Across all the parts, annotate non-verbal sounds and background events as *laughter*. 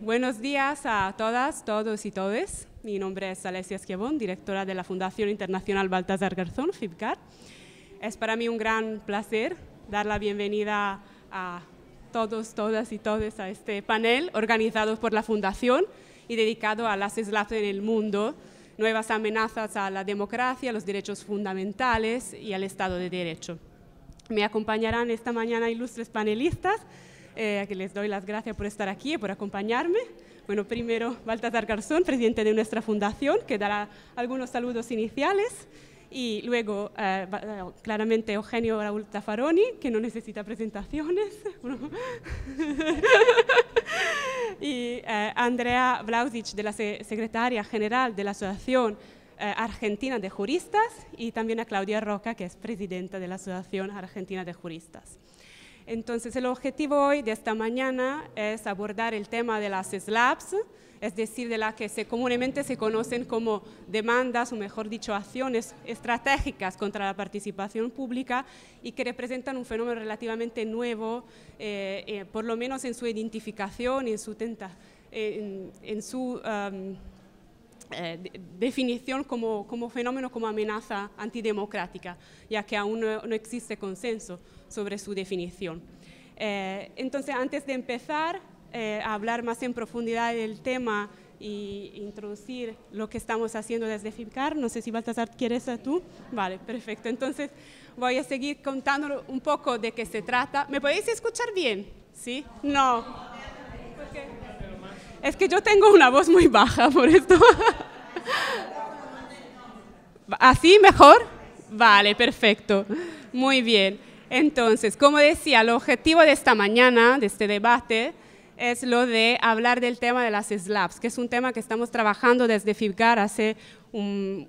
Buenos días a todas, todos y todes. Mi nombre es Alessia Schiavón, directora de la Fundación Internacional Baltasar Garzón, FIPCAR. Es para mí un gran placer dar la bienvenida a todos, todas y todes a este panel organizado por la Fundación y dedicado a las SLAP en el mundo, nuevas amenazas a la democracia, los derechos fundamentales y al Estado de Derecho. Me acompañarán esta mañana ilustres panelistas eh, que les doy las gracias por estar aquí y por acompañarme. Bueno, primero Baltasar Garzón, presidente de nuestra fundación, que dará algunos saludos iniciales. Y luego, eh, eh, claramente, Eugenio Raúl Tafaroni, que no necesita presentaciones. *laughs* *laughs* y Andrea Blausic, de la secretaria general de la Asociación Argentina de Juristas, y también a Claudia Roca, que es presidenta de la Asociación Argentina de Juristas. Entonces, el objetivo hoy de esta mañana es abordar el tema de las SLAPs, es decir, de las que se comúnmente se conocen como demandas o mejor dicho acciones estratégicas contra la participación pública y que representan un fenómeno relativamente nuevo, eh, eh, por lo menos en su identificación y en su, tenta, en, su eh, definición como, como, fenómeno, como amenaza antidemocrática, ya que aún no, existe consenso sobre su definición. Eh, entonces, antes de empezar eh, a hablar más en profundidad del tema e introducir lo que estamos haciendo desde Fincar no sé si Baltasar quieres a tú. Vale, perfecto. Entonces, voy a seguir contando un poco de qué se trata. ¿Me podéis escuchar bien? ¿Sí? No. Es que yo tengo una voz muy baja por esto. ¿Así mejor? Vale, perfecto. Muy bien. Entonces, como decía, el objetivo de esta mañana, de este debate, es lo de hablar del tema de las SLAPs, que es un tema que estamos trabajando desde FIBGAR hace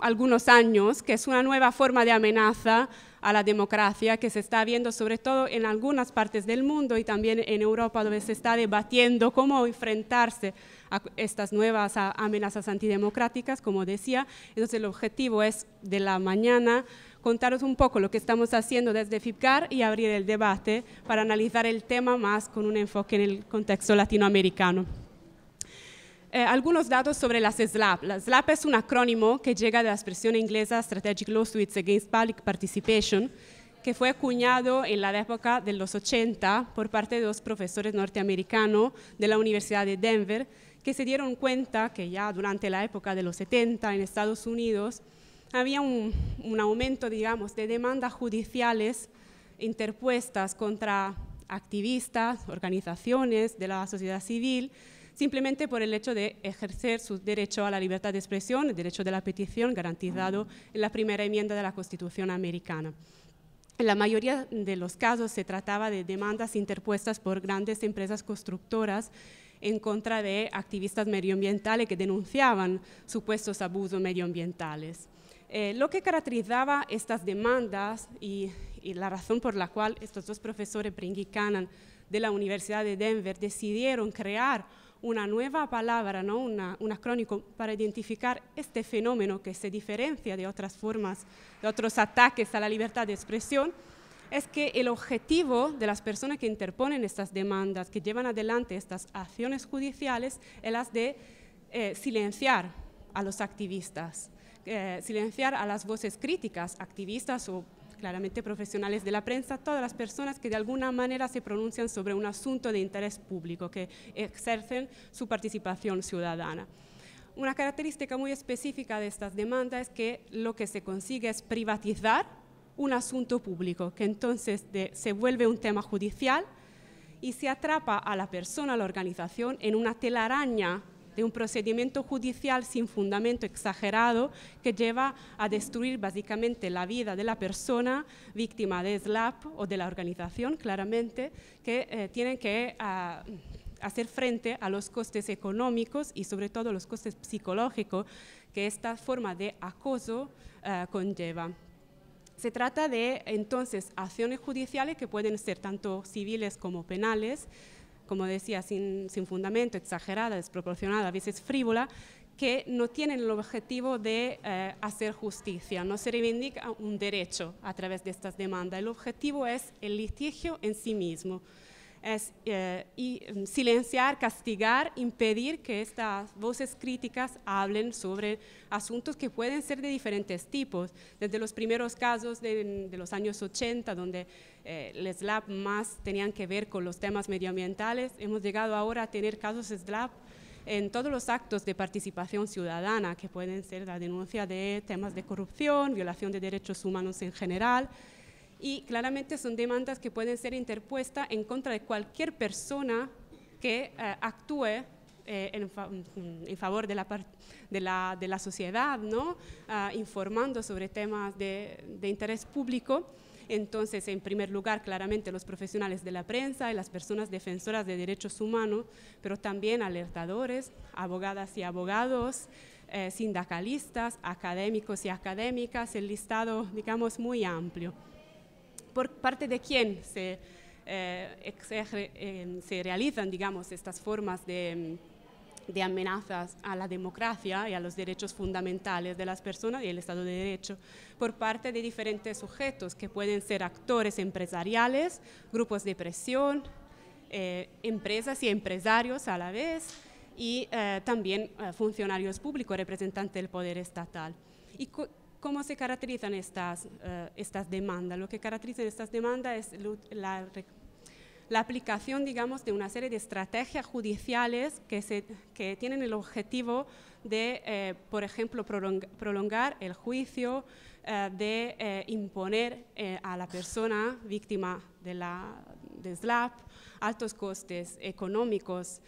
algunos años, que es una nueva forma de amenaza a la democracia que se está viendo sobre todo en algunas partes del mundo y también en Europa donde se está debatiendo cómo enfrentarse a estas nuevas amenazas antidemocráticas, como decía. Entonces el objetivo es de la mañana contaros un poco lo que estamos haciendo desde FIPCAR y abrir el debate para analizar el tema más con un enfoque en el contexto latinoamericano. Eh, algunos datos sobre las SLAP. La SLAP es un acrónimo que llega de la expresión inglesa Strategic Lawsuits Against Public Participation, que fue acuñado en la época de los 80 por parte de dos profesores norteamericanos de la Universidad de Denver, que se dieron cuenta que ya durante la época de los 70 en Estados Unidos había un, un aumento, digamos, de demandas judiciales interpuestas contra activistas, organizaciones de la sociedad civil, simplemente por el hecho de ejercer su derecho a la libertad de expresión, el derecho de la petición garantizado en la primera enmienda de la Constitución americana. En la mayoría de los casos se trataba de demandas interpuestas por grandes empresas constructoras en contra de activistas medioambientales que denunciaban supuestos abusos medioambientales. Eh, lo que caracterizaba estas demandas y, y, la razón por la cual estos dos profesores Bring y Cannon de la Universidad de Denver decidieron crear una nueva palabra, ¿no? Una, un acrónico para identificar este fenómeno que se diferencia de otras formas, de otros ataques a la libertad de expresión, es que el objetivo de las personas que interponen estas demandas, que llevan adelante estas acciones judiciales, es las de eh, silenciar a los activistas, eh, silenciar a las voces críticas, activistas o claramente profesionales de la prensa, todas las personas que de alguna manera se pronuncian sobre un asunto de interés público, que ejercen su participación ciudadana. Una característica muy específica de estas demandas es que lo que se consigue es privatizar un asunto público, que entonces se vuelve un tema judicial y se atrapa a la persona, a la organización, en una telaraña de un procedimiento judicial sin fundamento exagerado que lleva a destruir básicamente la vida de la persona víctima de SLAP o de la organización, claramente, que eh, tienen que... Ah, hacer frente a los costes económicos y sobre todo los costes psicológicos que esta forma de acoso ah, conlleva. Se trata de entonces acciones judiciales que pueden ser tanto civiles como penales, como decía, sin, fundamento, exagerada, desproporcionada, a veces frívola, que no tienen el objetivo de eh, hacer justicia, no se reivindica un derecho a través de estas demandas. El objetivo es el litigio en sí mismo es eh, mm, silenciar, castigar, impedir que estas voces críticas hablen sobre asuntos que pueden ser de diferentes tipos, desde los primeros casos de, los años 80, donde eh, el SLAP más tenían que ver con los temas medioambientales, hemos llegado ahora a tener casos SLAP en todos los actos de participación ciudadana, que pueden ser la denuncia de temas de corrupción, violación de derechos humanos en general, y claramente son demandas que pueden ser interpuestas en contra de cualquier persona que eh, actúe eh, en, favor de la, sociedad, ¿no? Ah, informando sobre temas de, interés público. Entonces, en primer lugar, claramente los profesionales de la prensa y las personas defensoras de derechos humanos, pero también alertadores, abogadas y abogados, eh, sindicalistas, académicos y académicas, el listado, digamos, muy amplio por parte de quién se, eh, eh, em, se realizan, digamos, estas formas mm, de, amenazas a la democracia y a los derechos fundamentales de las personas y el Estado de Derecho, por parte de diferentes sujetos que pueden ser actores empresariales, grupos de presión, eh, empresas y empresarios a la vez, y también funcionarios públicos, representantes del poder estatal. Y ¿Cómo se caracterizan estas, eh, estas demandas? Lo que caracteriza estas demandas es la, aplicación, digamos, de una serie de estrategias judiciales que, se, tienen el objetivo de, eh, por ejemplo, prolongar el juicio, eh, de imponer a la persona víctima de la SLAP altos costes económicos,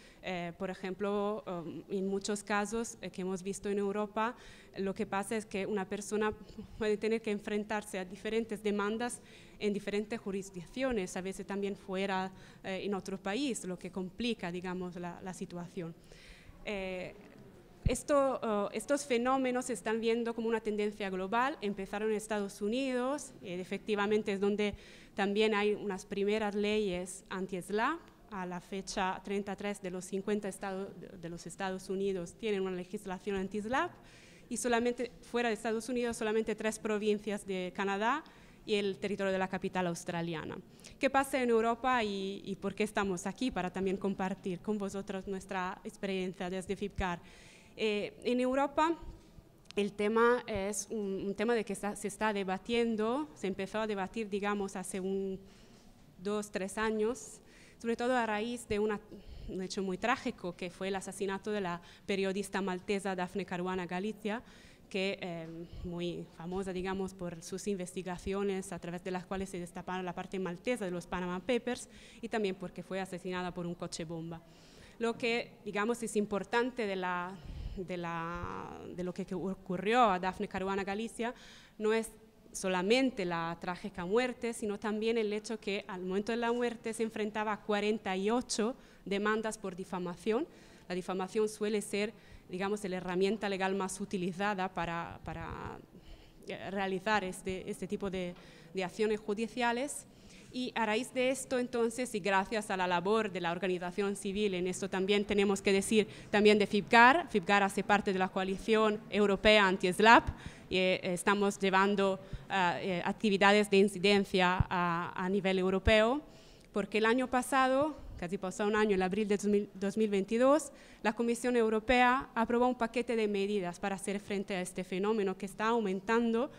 por ejemplo, um, en muchos casos que hemos visto en Europa, lo que pasa es que una persona puede tener que enfrentarse a diferentes demandas en diferentes jurisdicciones, a veces también fuera eh, en otro país, lo que complica, digamos, la, situación. Eh, oh, estos fenómenos se están viendo como una tendencia global, empezaron en Estados Unidos, eh, efectivamente es donde también hay unas primeras leyes anti-SLAP, a la fecha 33 de los 50 estados de los Estados Unidos tienen una legislación anti-SLAP, y solamente fuera de Estados Unidos solamente tres provincias de Canadá y el territorio de la capital australiana. ¿Qué pasa en Europa y, por qué estamos aquí? Para también compartir con vosotros nuestra experiencia desde FIPCAR. Eh, en Europa el tema es un, tema de que se está debatiendo, se empezó a debatir, digamos, hace un, dos, tres años, sobre todo a raíz de una un hecho muy trágico, que fue el asesinato de la periodista maltesa Dafne Caruana Galicia, que eh, muy famosa, digamos, por sus investigaciones a través de las cuales se destaparon la parte maltesa de los Panama Papers y también porque fue asesinada por un coche bomba. Lo que, digamos, es importante de, la, de, la, de lo que ocurrió a Dafne Caruana Galicia no es solamente la trágica muerte, sino también el hecho que al momento de la muerte se enfrentaba a 48 demandas por difamación. La difamación suele ser, digamos, la herramienta legal más utilizada para, eh, realizar este, este tipo de, de, acciones judiciales. Y a raíz de esto, entonces, y gracias a la labor de la organización civil, en esto también tenemos que decir también de FIPGAR, FIPGAR hace parte de la coalición europea anti-SLAP, y eh, estamos llevando ah, eh, actividades de incidencia a, a nivel europeo, porque el año pasado casi pasó un año, en abril de 2022, la Comisión Europea aprobó un paquete de medidas para hacer frente a este fenómeno que está aumentando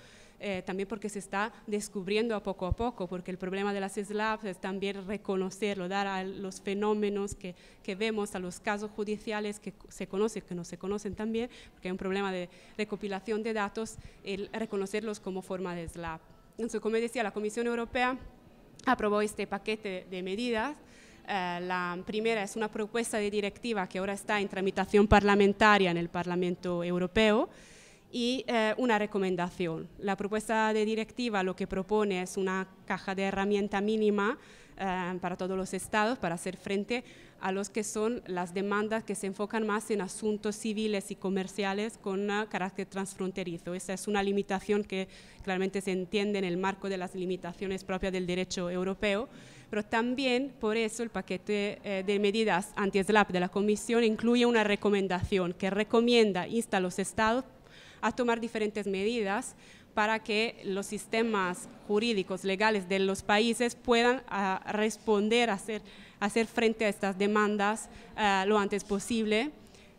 eh, también porque se está descubriendo a poco a poco, porque el problema de las SLAPs es también reconocerlo, dar a los fenómenos que, vemos, a los casos judiciales que se conocen, que no se conocen también, porque hay un problema de recopilación de datos, el reconocerlos como forma de SLAP. Entonces, como decía, la Comisión Europea aprobó este paquete de medidas. Eh, la primera es una propuesta de directiva que ahora está en tramitación parlamentaria en el Parlamento Europeo y eh, una recomendación. La propuesta de directiva lo que propone es una caja de herramienta mínima eh, para todos los estados para hacer frente a los que son las demandas que se enfocan más en asuntos civiles y comerciales con eh, carácter transfronterizo. Esa es una limitación que claramente se entiende en el marco de las limitaciones propias del derecho europeo, pero también por eso el paquete de medidas anti-SLAP de la Comisión incluye una recomendación que recomienda, insta a los estados a tomar diferentes medidas para que los sistemas jurídicos legales de los países puedan ah, responder, hacer, hacer frente a estas demandas ah, lo antes posible.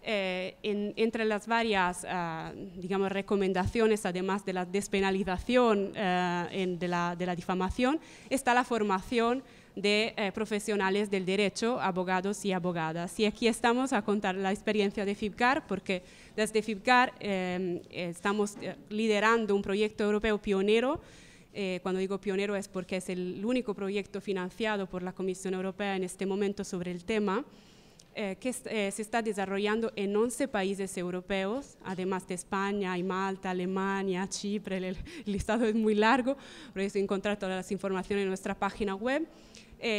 Eh, entre las varias, ah, digamos, recomendaciones, además de la despenalización eh, de, la, difamación, está la formación de eh, profesionales del derecho, abogados y abogadas. Y aquí estamos a contar la experiencia de FIPCAR, porque desde FIPCAR em, estamos eh, liderando un proyecto europeo pionero. Eh, cuando digo pionero es porque es el único proyecto financiado por la Comisión Europea en este momento sobre el tema, eh, que se está desarrollando en 11 países europeos, además de España Malta, Alemania, Chipre, el, listado es muy largo, por encontrar todas las informaciones en nuestra página web.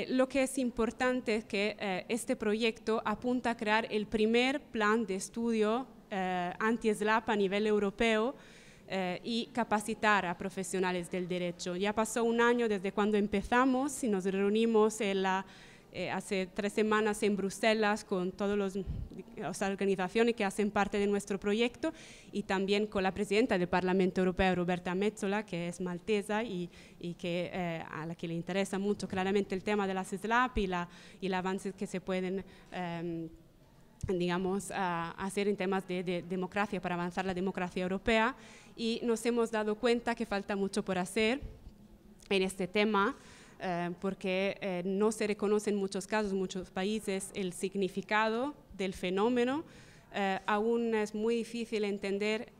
lo que es importante es que este proyecto apunta a crear el primer plan de estudio eh, anti-SLAP a nivel europeo eh, y capacitar a profesionales del derecho. Ya pasó un año desde cuando empezamos y nos reunimos la, eh, hace tres semanas en Bruselas con todas las organizaciones que hacen parte de nuestro proyecto y también con la presidenta del Parlamento Europeo, Roberta Metzola, que es maltesa y, que, a la que le interesa mucho claramente el tema de las SLAP y, la, y los avances que se pueden... Eh, digamos, a hacer en temas de, democracia, para avanzar la democracia europea. Y nos hemos dado cuenta que falta mucho por hacer en este tema, eh, porque eh, no se reconoce en muchos casos, en muchos países, el significado del fenómeno eh, aún es muy difícil entender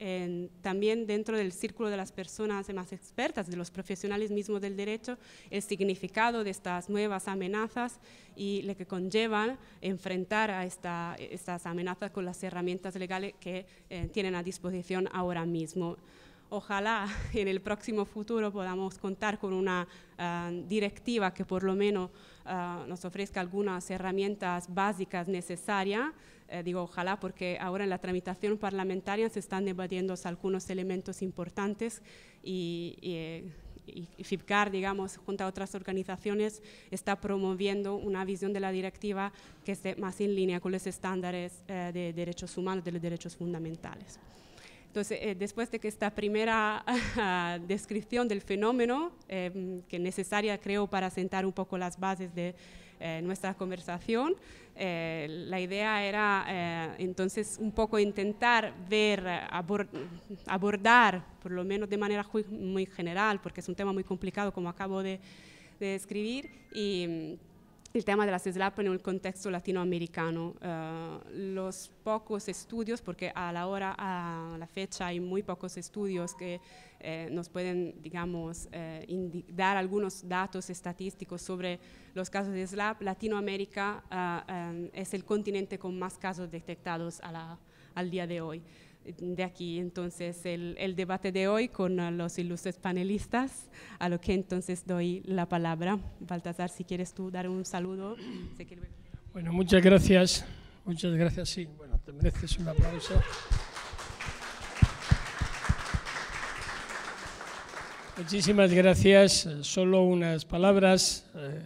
también dentro del círculo de las personas más expertas, de los profesionales mismos del derecho, el significado de estas nuevas amenazas y lo que conllevan enfrentar a estas amenazas con las herramientas legales que eh, tienen a disposición ahora mismo ojalá *laughs* en el próximo futuro podamos contar con una eh, directiva que por lo menos nos ofrezca algunas herramientas básicas necesarias eh, digo ojalá porque ahora en la tramitación parlamentaria se están debatiendo algunos elementos importantes eh, y, y FIPCAR, digamos, junto a otras organizaciones, está promoviendo una visión de la directiva que esté más en línea con los estándares eh, de derechos humanos, de los derechos fundamentales. Entonces, después de que esta primera *laughs* descripción del fenómeno, que es necesaria, creo, para sentar un poco las bases de, eh, nuestra conversación, eh, la idea era eh, entonces un poco intentar ver, abordar, por lo menos de manera muy general, porque es un tema muy complicado como acabo de, de describir, y mm, el tema de las SLAP en el contexto latinoamericano. los pocos estudios, porque a la hora, a la fecha hay muy pocos estudios que eh, nos pueden, digamos, eh, dar algunos datos estadísticos sobre los casos de SLAP, Latinoamérica ah, eh, es el continente con más casos detectados al día de hoy. De aquí entonces el, debate de hoy con ah, los ilustres panelistas, a lo que entonces doy la palabra. Baltasar, si quieres tú dar un saludo. Bueno, muchas gracias. Muchas gracias, sí. Bueno, te mereces un aplauso. Muchísimas gracias. Solo unas palabras. Eh,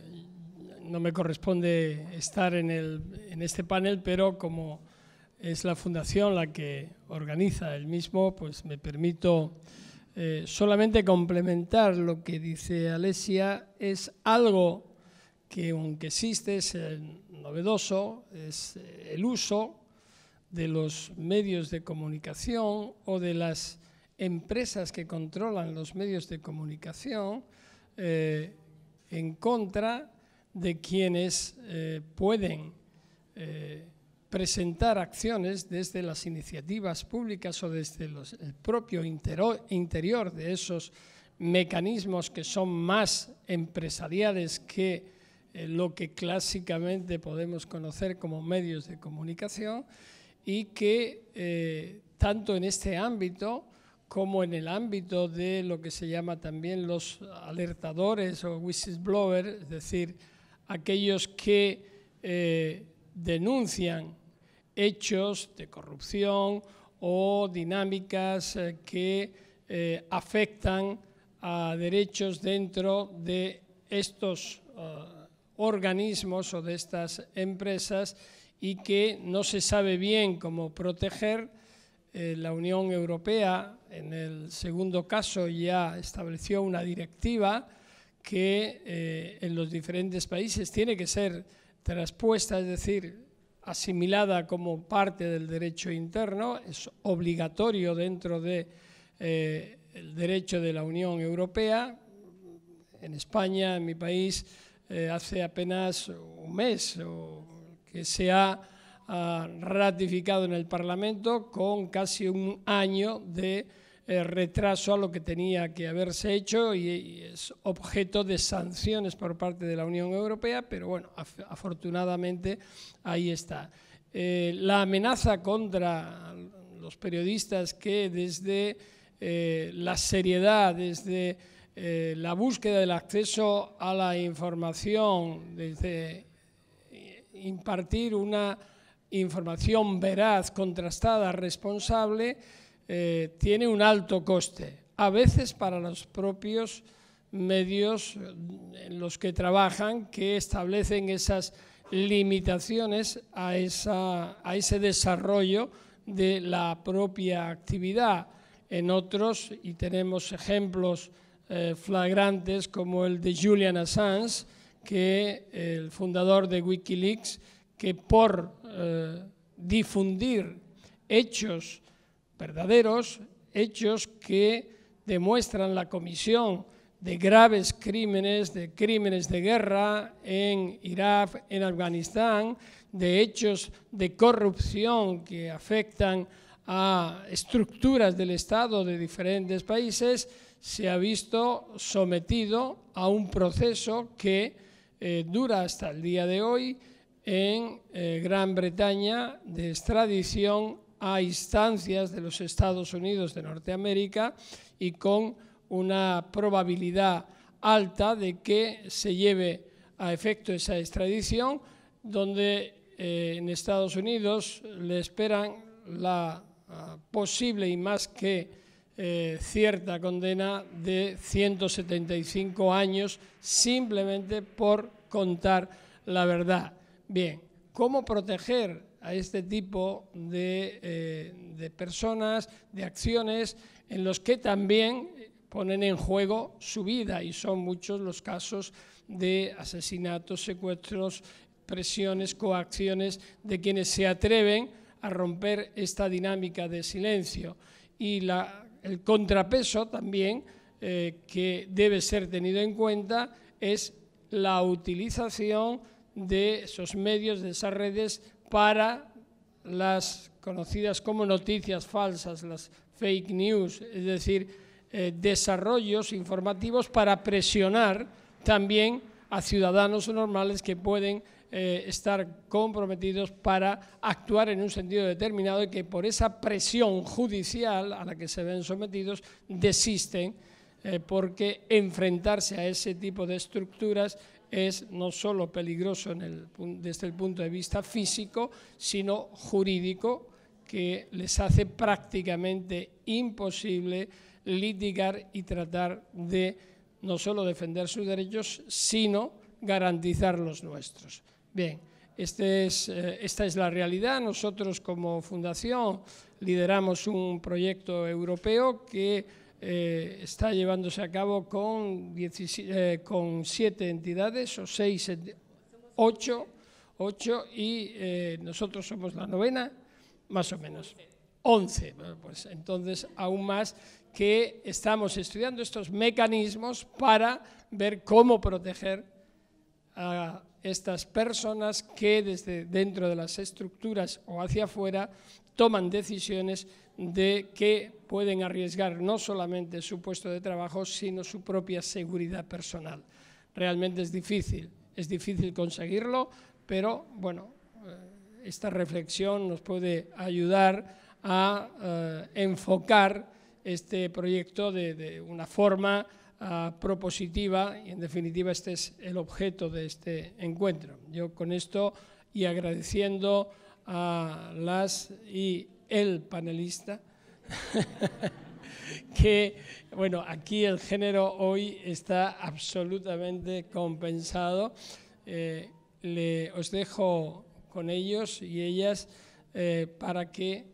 no me corresponde estar en, el, en este panel, pero como es la fundación la que organiza el mismo, pues me permito eh, solamente complementar lo que dice Alesia. Es algo que aunque existe es eh, novedoso, es el uso de los medios de comunicación o de las empresas que controlan los medios de comunicación eh, en contra de quienes eh, pueden eh, presentar acciones desde las iniciativas públicas o desde el propio interior de esos mecanismos que son más empresariales que lo que clásicamente podemos conocer como medios de comunicación y que tanto en este ámbito como en el ámbito de lo que se llama también los alertadores o whistleblowers, es decir, aquellos que eh, denuncian hechos de corrupción o dinámicas eh, que eh, afectan a derechos dentro de estos organismos o de estas empresas y que no se sabe bien cómo proteger eh, la Unión Europea, en el segundo caso, ya estableció una directiva que eh, en los diferentes países tiene que ser traspuesta, es decir, asimilada como parte del derecho interno, es obligatorio dentro del eh, derecho de la Unión Europea. En España, en mi país, hace apenas un mes que se ha ratificado en el Parlamento con casi un año de eh, retraso a lo que tenía que haberse hecho y, es objeto de sanciones por parte de la Unión Europea, pero bueno, afortunadamente ahí está. Eh, la amenaza contra los periodistas que desde eh, la seriedad, desde la búsqueda del acceso a la información, desde impartir una información veraz, contrastada, responsable, eh, tiene un alto coste, a veces para los propios medios eh, en los que trabajan que establecen esas limitaciones a, ese desarrollo de la propia actividad. En otros, y tenemos ejemplos eh, flagrantes como el de Julian Assange, que el fundador de Wikileaks, que por eh, difundir hechos verdaderos, hechos que demuestran la comisión de graves crímenes, de crímenes de guerra en Irak, en Afganistán, de hechos de corrupción que afectan a estructuras del Estado de diferentes países, se ha visto sometido a un proceso que eh, dura hasta el día de hoy en eh, Gran Bretaña de extradición a instancias de los Estados Unidos de Norteamérica y con una probabilidad alta de que se lleve a efecto esa extradición, donde eh, en Estados Unidos le esperan la ah, posible y más que eh, cierta condena de 175 años simplemente por contar la verdad. Bien, ¿cómo proteger a este tipo eh, de, personas, de acciones, en los que también ponen en juego su vida y son muchos los casos de asesinatos, secuestros, presiones, coacciones de quienes se atreven a romper esta dinámica de silencio y el contrapeso también eh, que debe ser tenido en cuenta es la utilización de esos medios, de esas redes, para las conocidas como noticias falsas, las fake news, es decir, eh, desarrollos informativos para presionar también a ciudadanos normales que pueden eh, estar comprometidos para actuar en un sentido determinado y que por esa presión judicial a la que se ven sometidos desisten eh, porque enfrentarse a ese tipo de estructuras es no solo peligroso desde el punto de vista físico, sino jurídico, que les hace prácticamente imposible litigar y tratar de no solo defender sus derechos, sino garantizar los nuestros. Bien, este es, eh, esta es la realidad. Nosotros como fundación lideramos un proyecto europeo que eh, está llevándose a cabo con, eh, siete entidades o seis, ocho, ocho y eh, nosotros somos la novena, más o menos. once. Pues entonces, aún más que estamos estudiando estos mecanismos para ver cómo proteger a estas personas que desde dentro de las estructuras o hacia afuera toman decisiones de que pueden arriesgar no solamente su puesto de trabajo, sino su propia seguridad personal. Realmente es difícil, es difícil conseguirlo, pero bueno, eh, esta reflexión nos puede ayudar a eh, enfocar este proyecto de, una forma ah, propositiva y en definitiva este es el objeto de este encuentro. Yo con esto y agradeciendo a las y el panelista, *laughs* que, bueno, aquí el género hoy está absolutamente compensado. Eh, os dejo con ellos y ellas eh, para que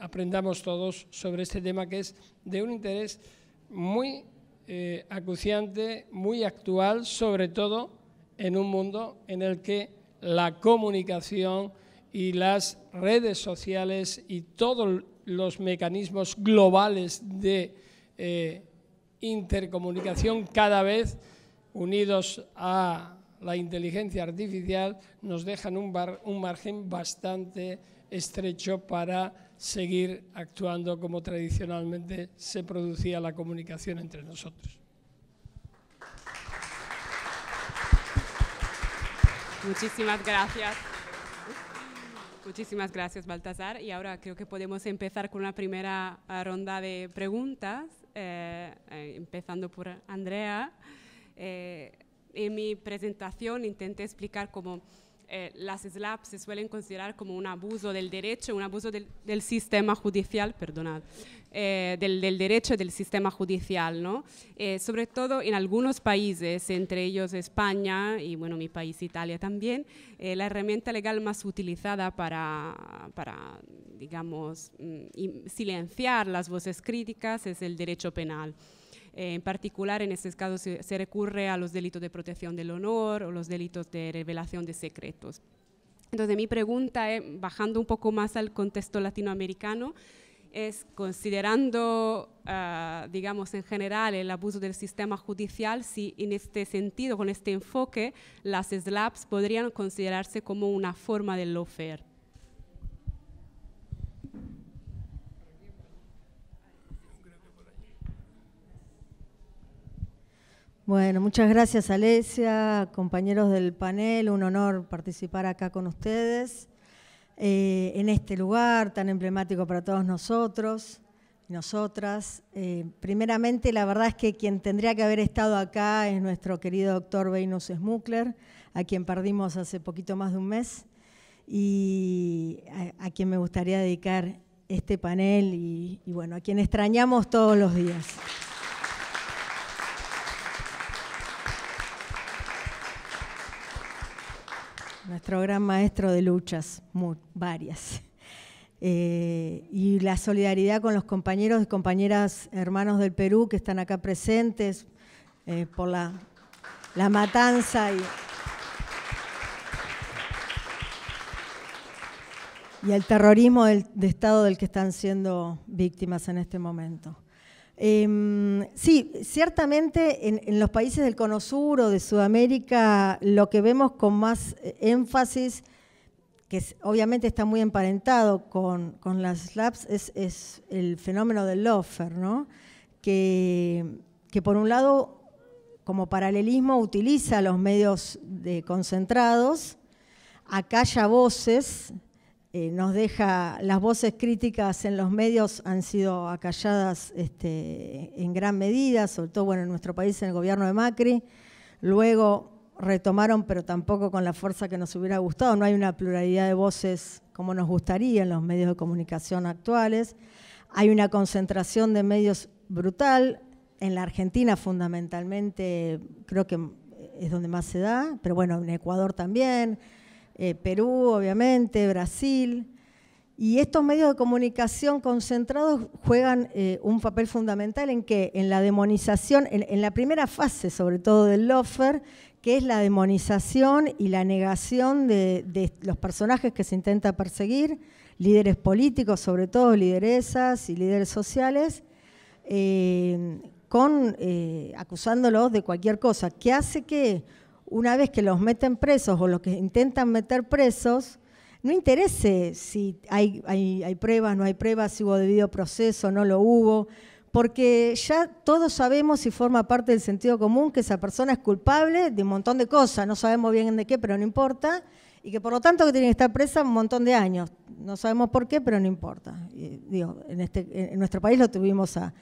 aprendamos todos sobre este tema que es de un interés muy eh, acuciante, muy actual, sobre todo en un mundo en el que la comunicación y las redes sociales y todos los mecanismos globales de eh, intercomunicación cada vez unidos a la inteligencia artificial nos dejan un, un margen bastante estrecho para seguir actuando como tradicionalmente se producía la comunicación entre nosotros. Muchísimas gracias. Muchísimas gracias, Baltasar. Y ahora creo que podemos empezar con una primera ah, ronda de preguntas, eh, eh, empezando por Andrea. Eh, en mi presentación intenté explicar cómo eh, las SLAP se suelen considerar como un abuso del derecho, un abuso del, sistema judicial, perdonad, eh, del, derecho del sistema judicial, ¿no? Eh, sobre todo en algunos países, entre ellos España y, bueno, mi país Italia también, la herramienta legal más utilizada para, para digamos, mm, silenciar las voces críticas es el derecho penal. Eh, en particular, en ese caso se, recurre a los delitos de protección del honor o los delitos de revelación de secretos. Entonces, mi pregunta eh, bajando un poco más al contexto latinoamericano, es considerando, ah, digamos, en general el abuso del sistema judicial, si en este sentido, con este enfoque, las SLAPs podrían considerarse como una forma de lawfare. Bueno, muchas gracias Alesia, compañeros del panel, un honor participar acá con ustedes, eh, en este lugar tan emblemático para todos nosotros nosotras. Eh, primeramente, la verdad es que quien tendría que haber estado acá es nuestro querido doctor Beinus Smukler, a quien perdimos hace poquito más de un mes, y a, quien me gustaría dedicar este panel y, y bueno, a quien extrañamos todos los días. nuestro gran maestro de luchas, varias. *laughs* Eh, y la solidaridad con los compañeros y compañeras hermanos del Perú que están acá presentes eh, por la, matanza y, el terrorismo de Estado del que están siendo víctimas en este momento. Em, sí, ciertamente en, los países del Cono Sur o de Sudamérica lo que vemos con más eh, énfasis, que obviamente está muy emparentado con, con las labs, es, el fenómeno del loafer, ¿no? que, por un lado, como paralelismo, utiliza los medios concentrados, acalla voces, eh, nos deja, las voces críticas en los medios han sido acalladas este, en gran medida, sobre todo en nuestro país, en el gobierno de Macri. Luego retomaron, pero tampoco con la fuerza que nos hubiera gustado. No hay una pluralidad de voces como nos gustaría en los medios de comunicación actuales. Hay una concentración de medios brutal. En la Argentina fundamentalmente creo que es donde más se da, pero bueno, en Ecuador también, eh, Perú, obviamente, Brasil. Y estos medios de comunicación concentrados juegan eh, un papel fundamental en que en la demonización, en, la primera fase sobre todo del lofer, que es la demonización y la negación de, los personajes que se intenta perseguir, líderes políticos, sobre todo lideresas y líderes sociales, eh, con, acusándolos de cualquier cosa, que hace que una vez que los meten presos o los que intentan meter presos, no interese si hay, hay, pruebas, no hay pruebas, si hubo debido proceso, no lo hubo, porque ya todos sabemos y forma parte del sentido común que esa persona es culpable de un montón de cosas, no sabemos bien de qué, pero no importa, y que por lo tanto que tiene que estar presa un montón de años, no sabemos por qué, pero no importa. en, este, en nuestro país lo tuvimos a,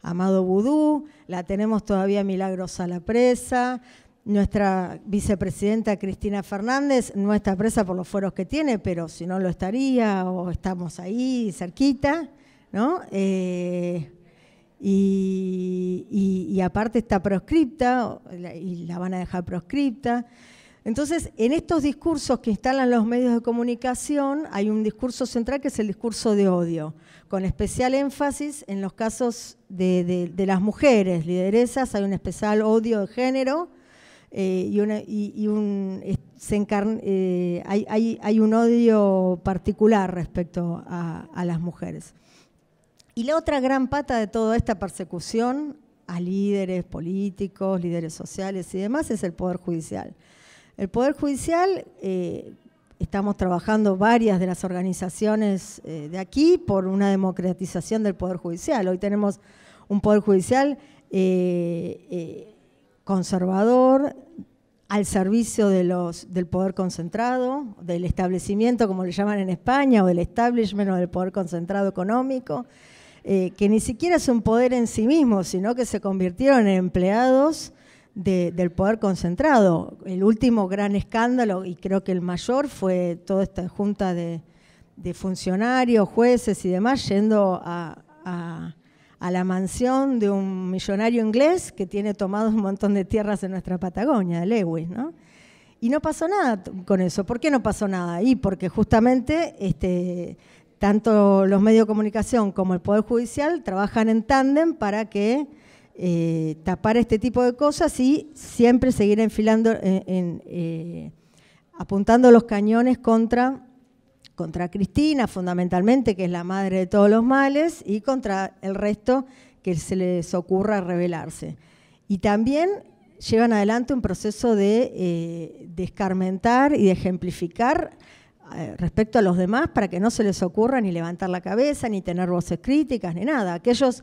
Amado Vudú, la tenemos todavía milagrosa la presa, nuestra vicepresidenta Cristina Fernández no está presa por los fueros que tiene, pero si no lo estaría o estamos ahí cerquita, ¿no? Eh, y, aparte está proscripta y la van a dejar proscripta. Entonces, en estos discursos que instalan los medios de comunicación hay un discurso central que es el discurso de odio, con especial énfasis en los casos de las mujeres lideresas, hay un especial odio de género eh, y, una, y, un, eh, hay, un odio particular respecto a, las mujeres. Y la otra gran pata de toda esta persecución a líderes políticos, líderes sociales y demás es el Poder Judicial. El Poder Judicial, eh, estamos trabajando varias de las organizaciones de aquí por una democratización del Poder Judicial. Hoy tenemos un Poder Judicial conservador, al servicio del poder concentrado, del establecimiento, como le llaman en España, o del establishment o del poder concentrado económico, eh, que ni siquiera es un poder en sí mismo, sino que se convirtieron en empleados del poder concentrado. El último gran escándalo, y creo que el mayor, fue toda esta junta de, funcionarios, jueces y demás yendo a a la mansión de un millonario inglés que tiene tomado un montón de tierras en nuestra Patagonia, de Lewis, ¿no? Y no pasó nada con eso. ¿Por qué no pasó nada ahí? Porque justamente este, tanto los medios de comunicación como el Poder Judicial trabajan en tándem para que eh, tapar este tipo de cosas y siempre seguir enfilando, eh, eh, apuntando los cañones contra contra Cristina fundamentalmente, que es la madre de todos los males, y contra el resto que se les ocurra rebelarse. Y también llevan adelante un proceso de, eh, escarmentar y de ejemplificar eh, respecto a los demás para que no se les ocurra ni levantar la cabeza, ni tener voces críticas, ni nada. Aquellos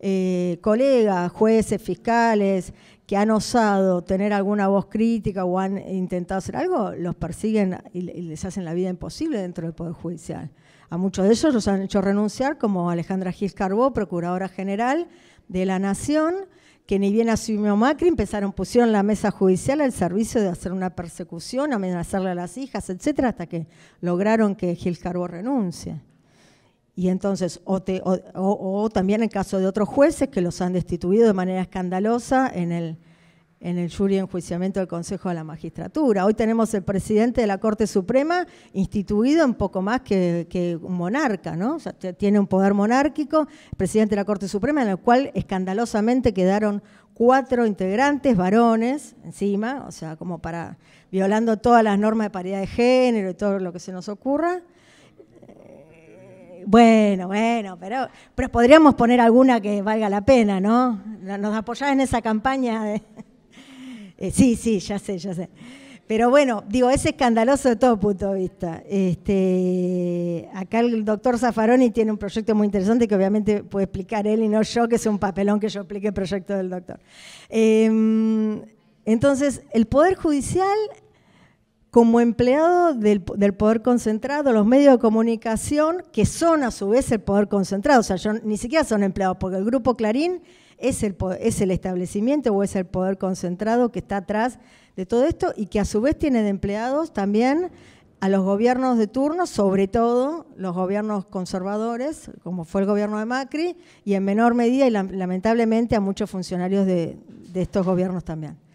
eh, colegas, jueces, fiscales, que han osado tener alguna voz crítica o han intentado hacer algo, los persiguen y, les hacen la vida imposible dentro del Poder Judicial. A muchos de ellos los han hecho renunciar, como Alejandra Gil Carbó, Procuradora General de la Nación, que ni bien asumió Macri, empezaron, pusieron la mesa judicial al servicio de hacer una persecución, amenazarle a las hijas, etcétera, hasta que lograron que Gil Carbó renuncie. Y entonces, o, también el caso de otros jueces que los han destituido de manera escandalosa en el, en el jury en enjuiciamiento del Consejo de la Magistratura. Hoy tenemos el presidente de la Corte Suprema instituido en poco más que, un monarca, ¿no? O sea, tiene un poder monárquico, presidente de la Corte Suprema, en el cual escandalosamente quedaron cuatro integrantes varones encima, o sea, como para violando todas las normas de paridad de género y todo lo que se nos ocurra bueno, bueno, pero, pero podríamos poner alguna que valga la pena, ¿no? Nos apoyás en esa campaña. De... *laughs* Eh, sí, sí, ya sé, ya sé. Pero bueno, digo, es escandaloso de todo punto de vista. Este, acá el doctor Zaffaroni tiene un proyecto muy interesante que obviamente puede explicar él y no yo, que es un papelón que yo explique el proyecto del doctor. Em, entonces, el Poder Judicial como empleado del, poder concentrado, los medios de comunicación, que son a su vez el poder concentrado, o sea, yo, ni siquiera son empleados, porque el grupo Clarín es el, establecimiento o es el poder concentrado que está atrás de todo esto y que a su vez tiene de empleados también a los gobiernos de turno, sobre todo los gobiernos conservadores, como fue el gobierno de Macri, y en menor medida y lamentablemente a muchos funcionarios de estos gobiernos también.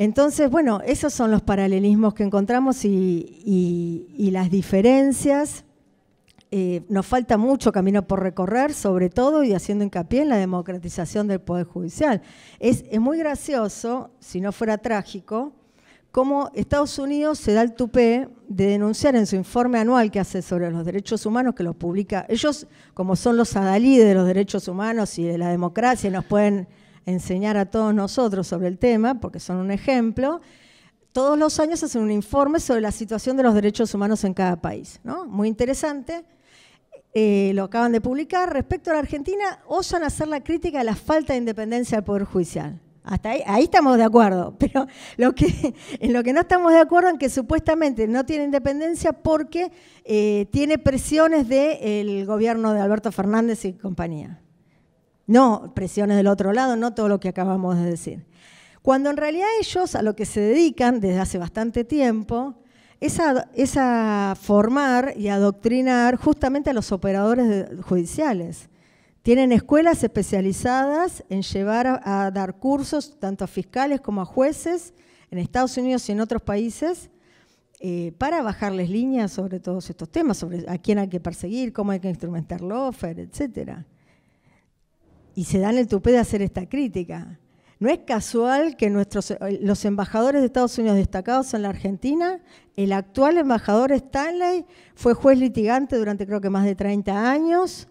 Entonces, bueno, esos son los paralelismos que encontramos y, las diferencias. Eh, nos falta mucho camino por recorrer, sobre todo, y haciendo hincapié en la democratización del Poder Judicial. Es, muy gracioso, si no fuera trágico, cómo Estados Unidos se da el tupé de denunciar en su informe anual que hace sobre los derechos humanos, que lo publica, ellos como son los adalí de los derechos humanos y de la democracia, nos pueden enseñar a todos nosotros sobre el tema, porque son un ejemplo, todos los años hacen un informe sobre la situación de los derechos humanos en cada país. Muy interesante. Eh, lo acaban de publicar. Respecto a la Argentina, osan hacer la crítica a la falta de independencia del Poder Judicial. Hasta ahí, ahí estamos de acuerdo, *laughs* pero lo que, en lo que no estamos de acuerdo es que supuestamente no tiene independencia porque eh, tiene presiones del gobierno de Alberto Fernández y compañía no presiones del otro lado, no todo lo que acabamos de decir. Cuando en realidad ellos a lo que se dedican desde hace bastante tiempo es a, formar y adoctrinar justamente a los operadores judiciales. Tienen escuelas especializadas en llevar a, dar cursos tanto a fiscales como a jueces en Estados Unidos y en otros países eh, para bajarles líneas sobre todos estos temas, sobre a quién hay que perseguir, cómo hay que instrumentar la etcétera y se dan el tupé de hacer esta crítica. No es casual que nuestros, eh, los embajadores de Estados Unidos destacados en la Argentina, el actual embajador Stanley fue juez litigante durante creo que más de 30 años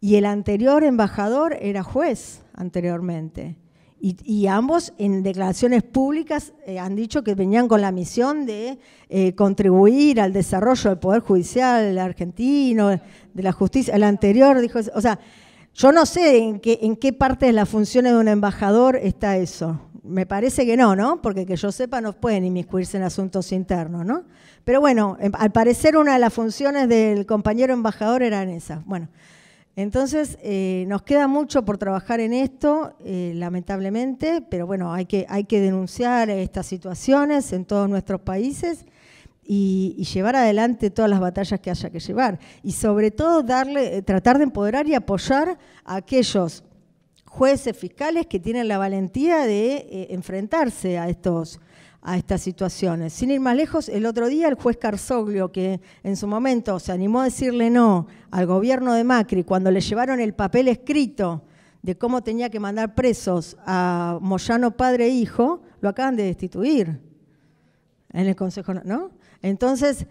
y el anterior embajador era juez anteriormente. Y, ambos en declaraciones públicas eh, han dicho que venían con la misión de eh, contribuir al desarrollo del Poder Judicial argentino, de la justicia. El anterior dijo, o sea, yo no sé en qué, parte de las funciones de un embajador está eso. Me parece que no, ¿no? Porque que yo sepa no pueden inmiscuirse en asuntos internos, ¿no? Pero bueno, em, al parecer una de las funciones del compañero embajador eran esas. Bueno, entonces eh, nos queda mucho por trabajar en esto, eh, lamentablemente, pero bueno, hay que denunciar estas situaciones en todos nuestros países y, llevar adelante todas las batallas que haya que llevar. Y sobre todo eh, tratar de empoderar y apoyar a aquellos jueces fiscales que tienen la valentía de eh, enfrentarse a a estas situaciones. Sin ir más lejos, el otro día el juez Carzoglio, que en su momento se animó a decirle no al gobierno de Macri cuando le llevaron el papel escrito de cómo tenía que mandar presos a Moyano padre e hijo, lo acaban de destituir en el Consejo, ¿no? Entonces,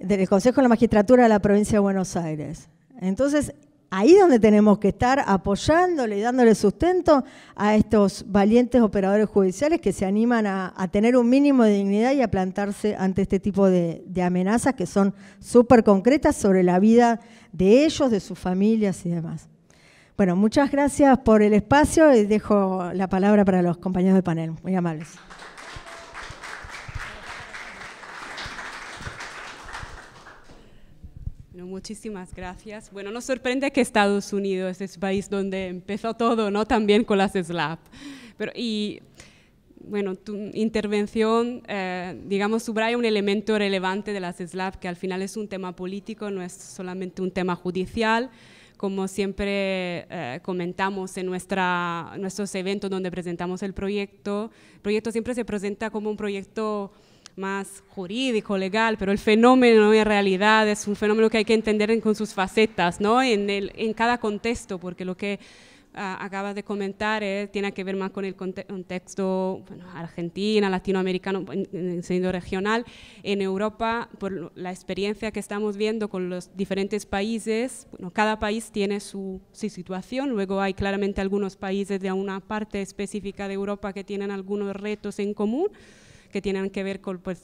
del Consejo de la Magistratura de la Provincia de Buenos Aires. Entonces, ahí es donde tenemos que estar apoyándole y dándole sustento a estos valientes operadores judiciales que se animan a, tener un mínimo de dignidad y a plantarse ante este tipo de, de amenazas que son súper concretas sobre la vida de ellos, de sus familias y demás. Bueno, muchas gracias por el espacio y dejo la palabra para los compañeros de panel. Muy amables. muchísimas gracias. Bueno, nos sorprende que Estados Unidos es el país donde empezó todo, ¿no? También con las SLAP. Pero, y bueno, tu intervención, eh, digamos, subraya un elemento relevante de las SLAP, que al final es un tema político, no es solamente un tema judicial. Como siempre eh, comentamos en nuestra, nuestros eventos donde presentamos el proyecto, el proyecto siempre se presenta como un proyecto más jurídico, legal, pero el fenómeno en realidad es un fenómeno que hay que entender con sus facetas, ¿no? En, el, en cada contexto, porque lo que ah, acabas de comentar eh, tiene que ver más con el contexto bueno, argentino, latinoamericano, en, sentido regional. En Europa, por la experiencia que estamos viendo con los diferentes países, bueno, cada país tiene su, su situación, luego hay claramente algunos países de una parte específica de Europa que tienen algunos retos en común, que tienen que ver con pues,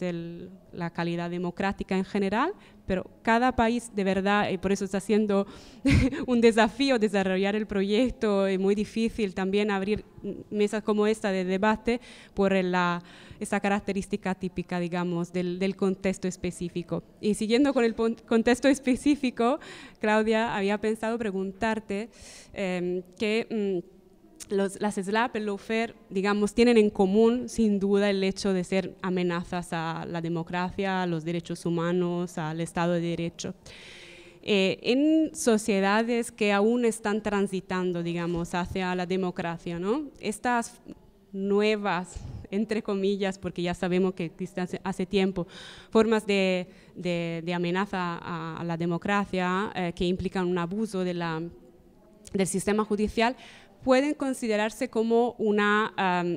la calidad democrática en general, pero cada país de verdad, y eh, por eso está siendo *laughs* un desafío desarrollar el proyecto, es muy difícil también abrir mesas como esta de debate por la, esa característica típica, digamos, del, del contexto específico. Y siguiendo con el contexto específico, Claudia, había pensado preguntarte em, que... Mm, las SLAP, el digamos, tienen en común sin duda el hecho de ser amenazas a la democracia, a los derechos humanos, al Estado de Derecho. Eh, en sociedades que aún están transitando, digamos, hacia la democracia, ¿no? Estas nuevas, entre comillas, porque ya sabemos que existen hace, tiempo, formas de, de, amenaza a, la democracia eh, que implican un abuso de del sistema judicial, pueden considerarse como una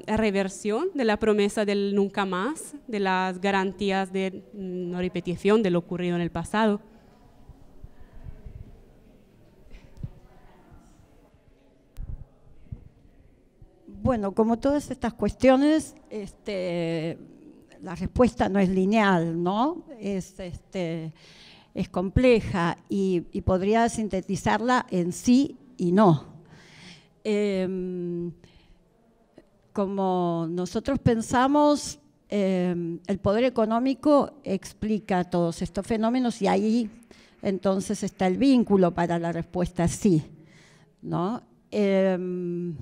reversión de la promesa del nunca más, de las garantías de mm, no repetición de lo ocurrido en el pasado. Bueno, como todas estas cuestiones, este, la respuesta no es lineal, ¿no? Es, este, es compleja y podría sintetizarla en sí y no. Em, como nosotros pensamos, em, el poder económico explica todos estos fenómenos y ahí entonces está el vínculo para la respuesta sí. ¿no? Em,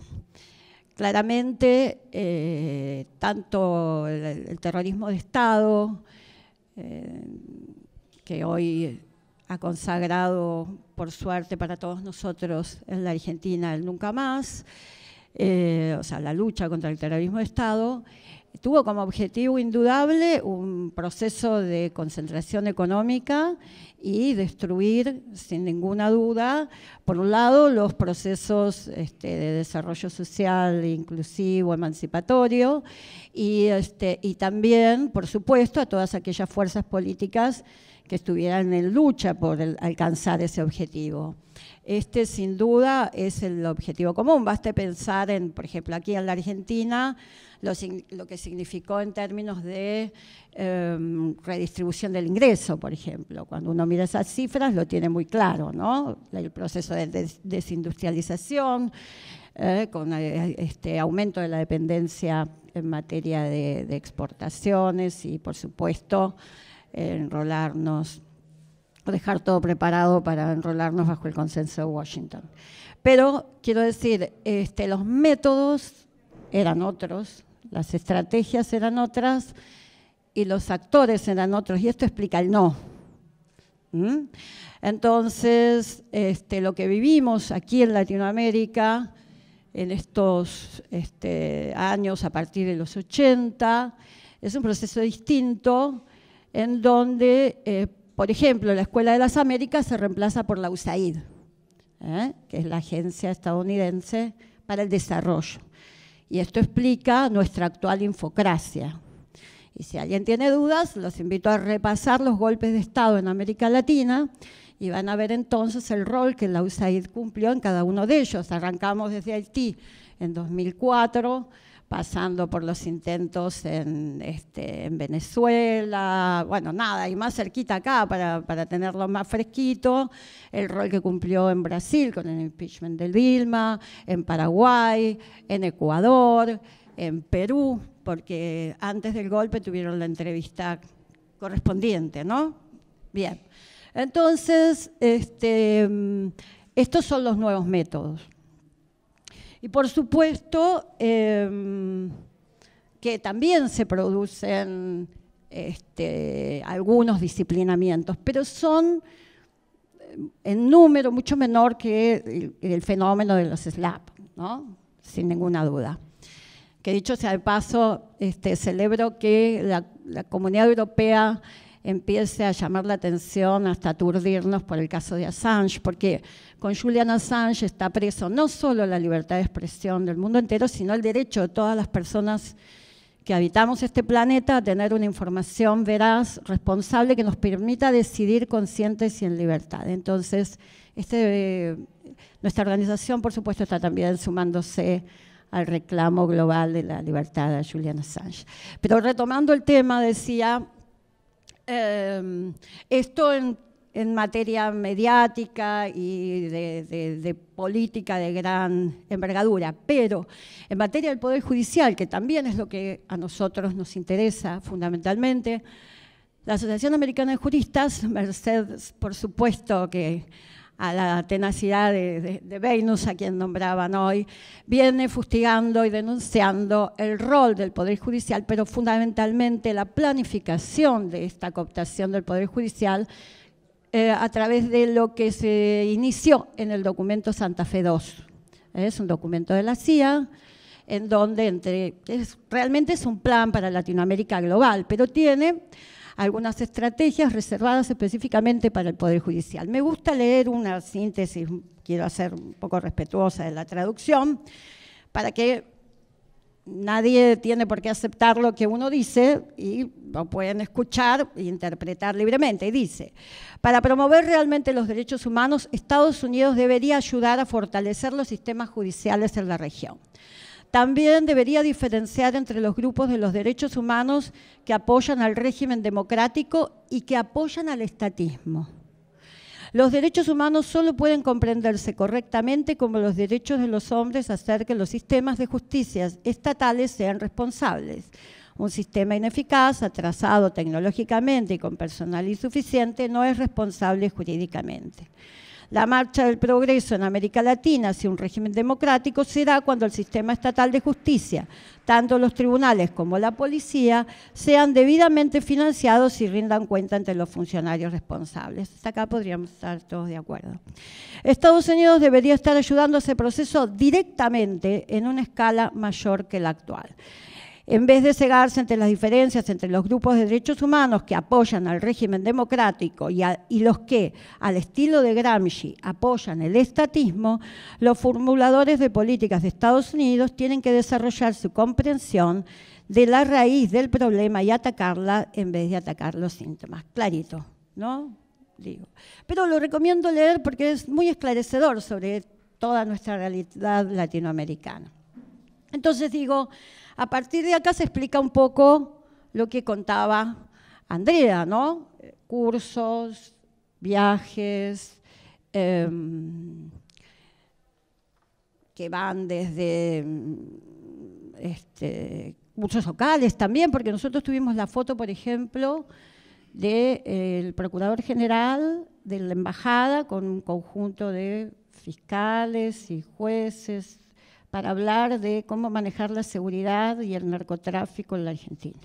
claramente, eh, tanto el, terrorismo de Estado, eh, que hoy ha consagrado por suerte para todos nosotros en la Argentina, el Nunca Más, eh, o sea, la lucha contra el terrorismo de Estado, tuvo como objetivo indudable un proceso de concentración económica y destruir, sin ninguna duda, por un lado, los procesos este, de desarrollo social inclusivo, emancipatorio, este, y también, por supuesto, a todas aquellas fuerzas políticas que estuvieran en lucha por alcanzar ese objetivo. Este sin duda es el objetivo común. Basta pensar en, por ejemplo, aquí en la Argentina, lo, que significó en términos de em, redistribución del ingreso, por ejemplo. Cuando uno mira esas cifras lo tiene muy claro, ¿no? El proceso de desindustrialización, eh, con eh, este aumento de la dependencia en materia de exportaciones y, por supuesto, enrolarnos, dejar todo preparado para enrolarnos bajo el consenso de Washington. Pero quiero decir, este, los métodos eran otros, las estrategias eran otras y los actores eran otros, y esto explica el no. ¿Mm? Entonces, este, lo que vivimos aquí en Latinoamérica en estos este, años a partir de los 80 es un proceso distinto en donde, eh, por ejemplo, la Escuela de las Américas se reemplaza por la USAID, ¿eh? que es la agencia estadounidense para el desarrollo. Y esto explica nuestra actual infocracia. Y si alguien tiene dudas, los invito a repasar los golpes de Estado en América Latina y van a ver entonces el rol que la USAID cumplió en cada uno de ellos. Arrancamos desde Haití en 2004 pasando por los intentos en, este, en Venezuela, bueno, nada, y más cerquita acá para, tenerlo más fresquito, el rol que cumplió en Brasil con el impeachment de Vilma, en Paraguay, en Ecuador, en Perú, porque antes del golpe tuvieron la entrevista correspondiente, ¿no? Bien. Entonces, este, mm, estos son los nuevos métodos. Y por supuesto em, que también se producen este, algunos disciplinamientos, pero son eh, en número mucho menor que el, fenómeno de los SLAP, sin ninguna duda. Que dicho sea de paso, este, celebro que la Comunidad Europea empiece a llamar la atención hasta aturdirnos por el caso de Assange, porque con Julian Assange está preso no solo la libertad de expresión del mundo entero, sino el derecho de todas las personas que habitamos este planeta a tener una información veraz, responsable, que nos permita decidir conscientes y en libertad. Entonces, este, nuestra organización, por supuesto, está también sumándose al reclamo global de la libertad de Julian Assange. Pero retomando el tema, decía, Em, esto en, materia mediática y de, política de gran envergadura, pero en materia del Poder Judicial, que también es lo que a nosotros nos interesa fundamentalmente, la Asociación Americana de Juristas, Mercedes, por supuesto que a la tenacidad de, Venus, a quien nombraban hoy, viene fustigando y denunciando el rol del Poder Judicial, pero fundamentalmente la planificación de esta cooptación del Poder Judicial eh, a través de lo que se inició en el documento Santa Fe II. Es un documento de la CIA, en donde entre, realmente es un plan para Latinoamérica global, pero tiene algunas estrategias reservadas específicamente para el Poder Judicial. Me gusta leer una síntesis, quiero hacer un poco respetuosa de la traducción, para que nadie tiene por qué aceptar lo que uno dice y lo pueden escuchar e interpretar libremente. Y dice, para promover realmente los derechos humanos, Estados Unidos debería ayudar a fortalecer los sistemas judiciales en la región. También debería diferenciar entre los grupos de los derechos humanos que apoyan al régimen democrático y que apoyan al estatismo. Los derechos humanos solo pueden comprenderse correctamente como los derechos de los hombres a hacer que los sistemas de justicia estatales sean responsables. Un sistema ineficaz, atrasado tecnológicamente y con personal insuficiente no es responsable jurídicamente. La marcha del progreso en América Latina hacia un régimen democrático será cuando el sistema estatal de justicia, tanto los tribunales como la policía, sean debidamente financiados y rindan cuenta entre los funcionarios responsables. Hasta acá podríamos estar todos de acuerdo. Estados Unidos debería estar ayudando a ese proceso directamente en una escala mayor que la actual. En vez de cegarse entre las diferencias entre los grupos de derechos humanos que apoyan al régimen democrático y, y los que, al estilo de Gramsci, apoyan el estatismo, los formuladores de políticas de Estados Unidos tienen que desarrollar su comprensión de la raíz del problema y atacarla en vez de atacar los síntomas. Clarito, ¿no? Digo. Pero lo recomiendo leer porque es muy esclarecedor sobre toda nuestra realidad latinoamericana. Entonces digo, a partir de acá se explica un poco lo que contaba Andrea, ¿no? Cursos, viajes, em, que van desde muchos este, locales también, porque nosotros tuvimos la foto, por ejemplo, del de, eh, procurador general de la embajada con un conjunto de fiscales y jueces, para hablar de cómo manejar la seguridad y el narcotráfico en la Argentina.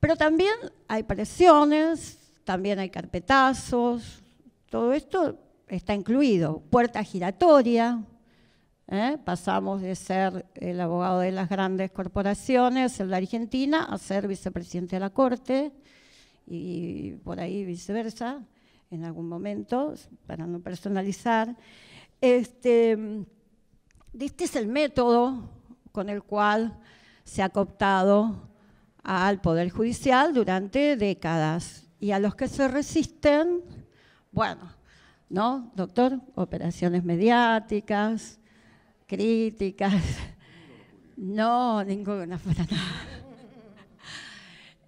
Pero también hay presiones, también hay carpetazos, todo esto está incluido. Puerta giratoria, ¿eh? pasamos de ser el abogado de las grandes corporaciones en la Argentina a ser vicepresidente de la Corte y por ahí viceversa en algún momento, para no personalizar. Este, este es el método con el cual se ha cooptado al Poder Judicial durante décadas y a los que se resisten, bueno, ¿no, doctor? Operaciones mediáticas, críticas. *laughs* No, ninguna, para nada. *laughs*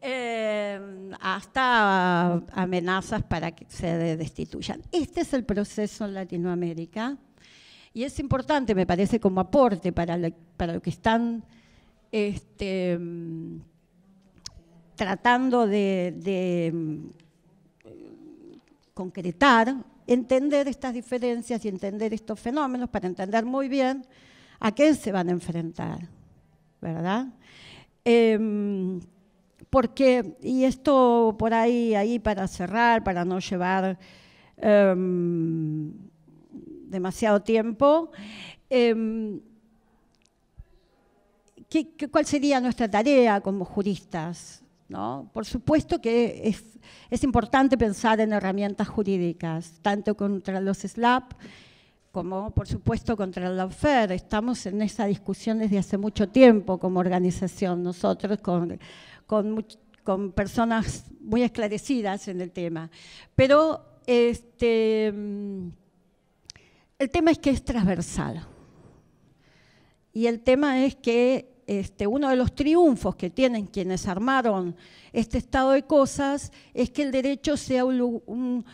Eh, hasta amenazas para que se destituyan. Este es el proceso en Latinoamérica y es importante, me parece, como aporte para, lo que están este, tratando de, mm, concretar, entender estas diferencias y entender estos fenómenos para entender muy bien a qué se van a enfrentar, ¿verdad? Em, porque, y esto por ahí, ahí para cerrar, para no llevar... Em, demasiado tiempo. Em, ¿qué, cuál sería nuestra tarea como juristas? ¿No? Por supuesto que es, importante pensar en herramientas jurídicas, tanto contra los SLAP como, por supuesto, contra la OFER. Estamos en esa discusión desde hace mucho tiempo como organización, nosotros con, con, con personas muy esclarecidas en el tema. Pero este, em, el tema es que es transversal. Y el tema es que este, uno de los triunfos que tienen quienes armaron este estado de cosas es que el derecho sea un,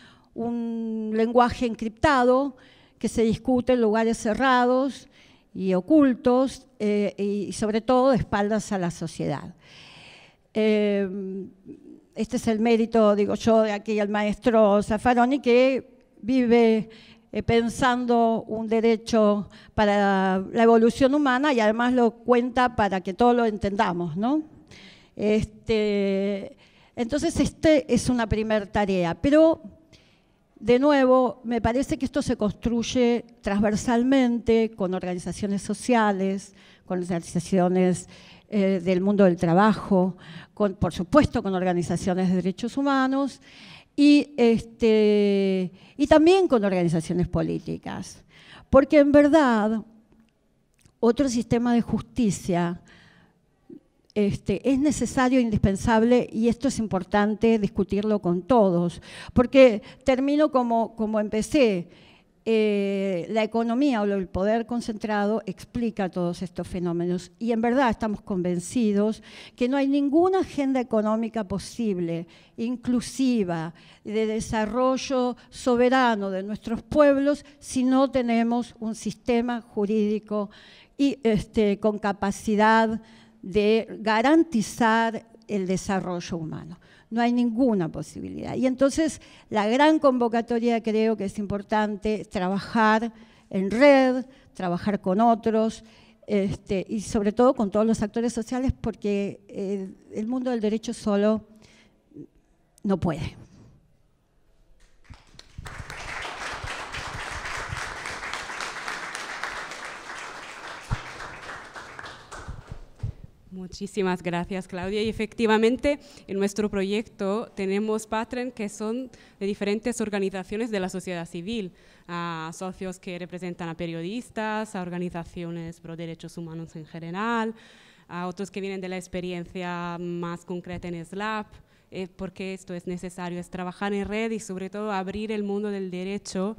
lenguaje encriptado, que se discute en lugares cerrados y ocultos, eh, y sobre todo de espaldas a la sociedad. Eh, este es el mérito, digo yo, de aquí al maestro Zaffaroni, que vive eh, pensando un derecho para la evolución humana y además lo cuenta para que todos lo entendamos, ¿no? Este, entonces, esta es una primera tarea, pero de nuevo, me parece que esto se construye transversalmente con organizaciones sociales, con organizaciones eh, del mundo del trabajo, por supuesto con organizaciones de derechos humanos, y, este, y también con organizaciones políticas. Porque en verdad, otro sistema de justicia este, es necesario, e indispensable, y esto es importante discutirlo con todos, porque termino como empecé eh, la economía o el poder concentrado explica todos estos fenómenos. Y en verdad estamos convencidos que no hay ninguna agenda económica posible, inclusiva, de desarrollo soberano de nuestros pueblos si no tenemos un sistema jurídico y, este, con capacidad de garantizar el desarrollo humano no hay ninguna posibilidad. Y entonces la gran convocatoria creo que es importante, trabajar en red, trabajar con otros, este, y sobre todo con todos los actores sociales, porque el mundo del derecho solo no puede. Muchísimas gracias, Claudia. Y efectivamente, en nuestro proyecto tenemos patrons que son de diferentes organizaciones de la sociedad civil, a socios que representan a periodistas, a organizaciones pro derechos humanos en general, a otros que vienen de la experiencia más concreta en SLAP, eh, porque esto es necesario, es trabajar en red y sobre todo abrir el mundo del derecho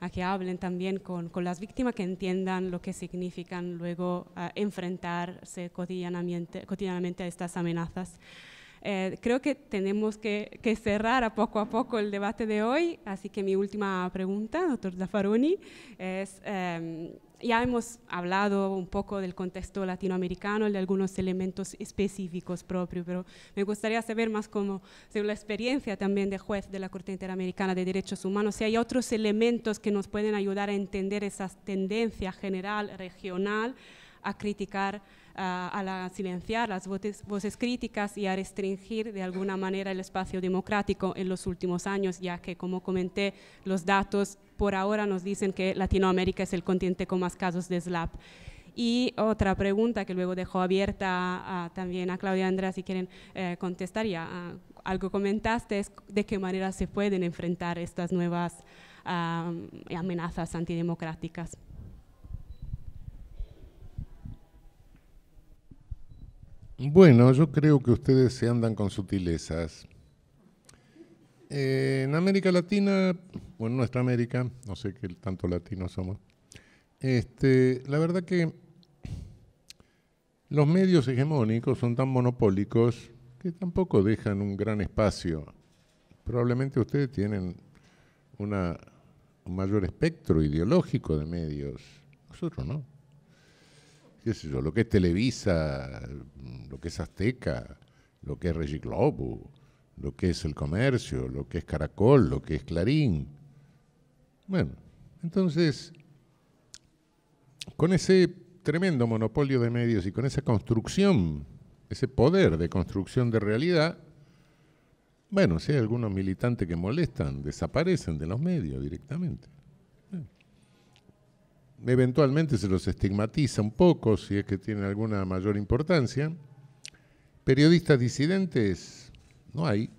a que hablen también con, las víctimas, que entiendan lo que significan luego ah, enfrentarse cotidianamente, a estas amenazas. Eh, creo que tenemos que, cerrar a poco a poco el debate de hoy, así que mi última pregunta, doctor Zaffaroni, es... Em, ya hemos hablado un poco del contexto latinoamericano, de algunos elementos específicos propios, pero me gustaría saber más como según la experiencia también de juez de la Corte Interamericana de Derechos Humanos, si hay otros elementos que nos pueden ayudar a entender esa tendencia general, regional, a criticar a, silenciar las voces, críticas y a restringir de alguna manera el espacio democrático en los últimos años, ya que, como comenté, los datos por ahora nos dicen que Latinoamérica es el continente con más casos de SLAP. Y otra pregunta que luego dejo abierta también a Claudia Andrea, si quieren eh, contestar, ya algo comentaste, es de qué manera se pueden enfrentar estas nuevas amenazas antidemocráticas. Bueno, yo creo que ustedes se andan con sutilezas. Eh, en América Latina, bueno, nuestra América, no sé qué tanto latino somos, este, la verdad que los medios hegemónicos son tan monopólicos que tampoco dejan un gran espacio. Probablemente ustedes tienen una, un mayor espectro ideológico de medios, nosotros no lo que es Televisa, lo que es Azteca, lo que es Regiclobo, lo que es El Comercio, lo que es Caracol, lo que es Clarín. Bueno, entonces, con ese tremendo monopolio de medios y con esa construcción, ese poder de construcción de realidad, bueno, si hay algunos militantes que molestan, desaparecen de los medios directamente eventualmente se los estigmatiza un poco, si es que tienen alguna mayor importancia. Periodistas disidentes no hay,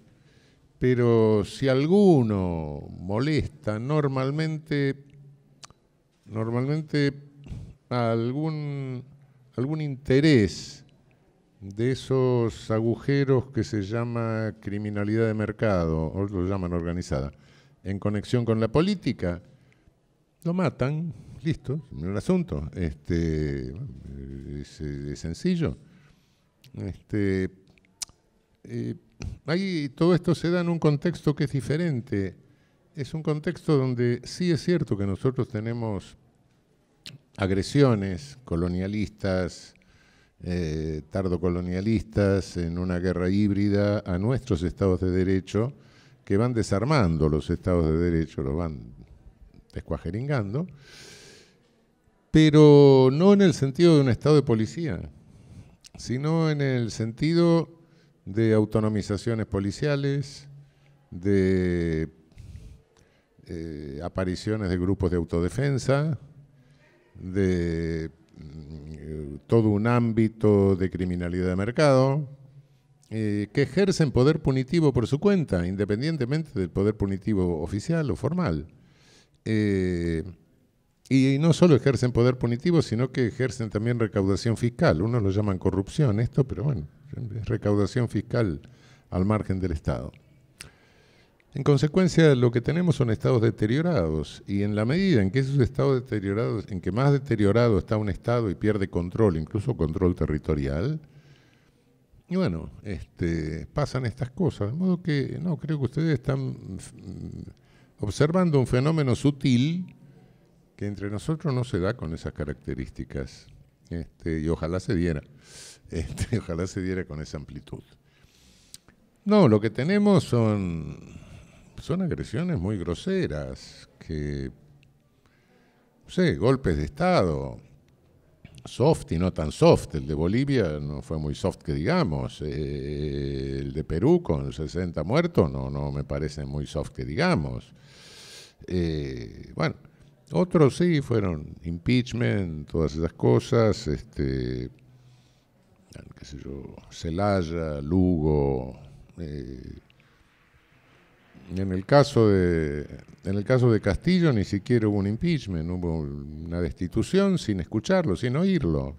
pero si alguno molesta, normalmente, normalmente algún, algún interés de esos agujeros que se llama criminalidad de mercado, o lo llaman organizada, en conexión con la política, lo matan, listo, el asunto. Este, eh, eh, es, sencillo. Este, eh, ahí todo esto se da en un contexto que es diferente. Es un contexto donde sí es cierto que nosotros tenemos agresiones colonialistas, eh, tardocolonialistas, en una guerra híbrida a nuestros estados de derecho, que van desarmando los estados de derecho, los van descuajeringando pero no en el sentido de un Estado de policía, sino en el sentido de autonomizaciones policiales, de eh, apariciones de grupos de autodefensa, de mm, eh, todo un ámbito de criminalidad de mercado, eh, que ejercen poder punitivo por su cuenta, independientemente del poder punitivo oficial o formal. Y no solo ejercen poder punitivo, sino que ejercen también recaudación fiscal. Unos lo llaman corrupción esto, pero bueno, es recaudación fiscal al margen del Estado. En consecuencia, lo que tenemos son estados deteriorados y en la medida en que esos estados deteriorados, en que más deteriorado está un estado y pierde control, incluso control territorial, y bueno, este, pasan estas cosas. De modo que no creo que ustedes están mm, observando un fenómeno sutil que entre nosotros no se da con esas características. Este, y ojalá se diera, *laughs* este, ojalá se diera con esa amplitud. No, lo que tenemos son, son agresiones muy groseras, que, no sé, golpes de Estado, soft y no tan soft. El de Bolivia no fue muy soft, que digamos. Eh, el de Perú con 60 muertos no, no me parece muy soft, que digamos. Eh, bueno, otros sí fueron impeachment, todas esas cosas, este, Celaya, Lugo. Eh, en el caso de en el caso de Castillo ni siquiera hubo un impeachment, hubo una destitución sin escucharlo, sin oírlo,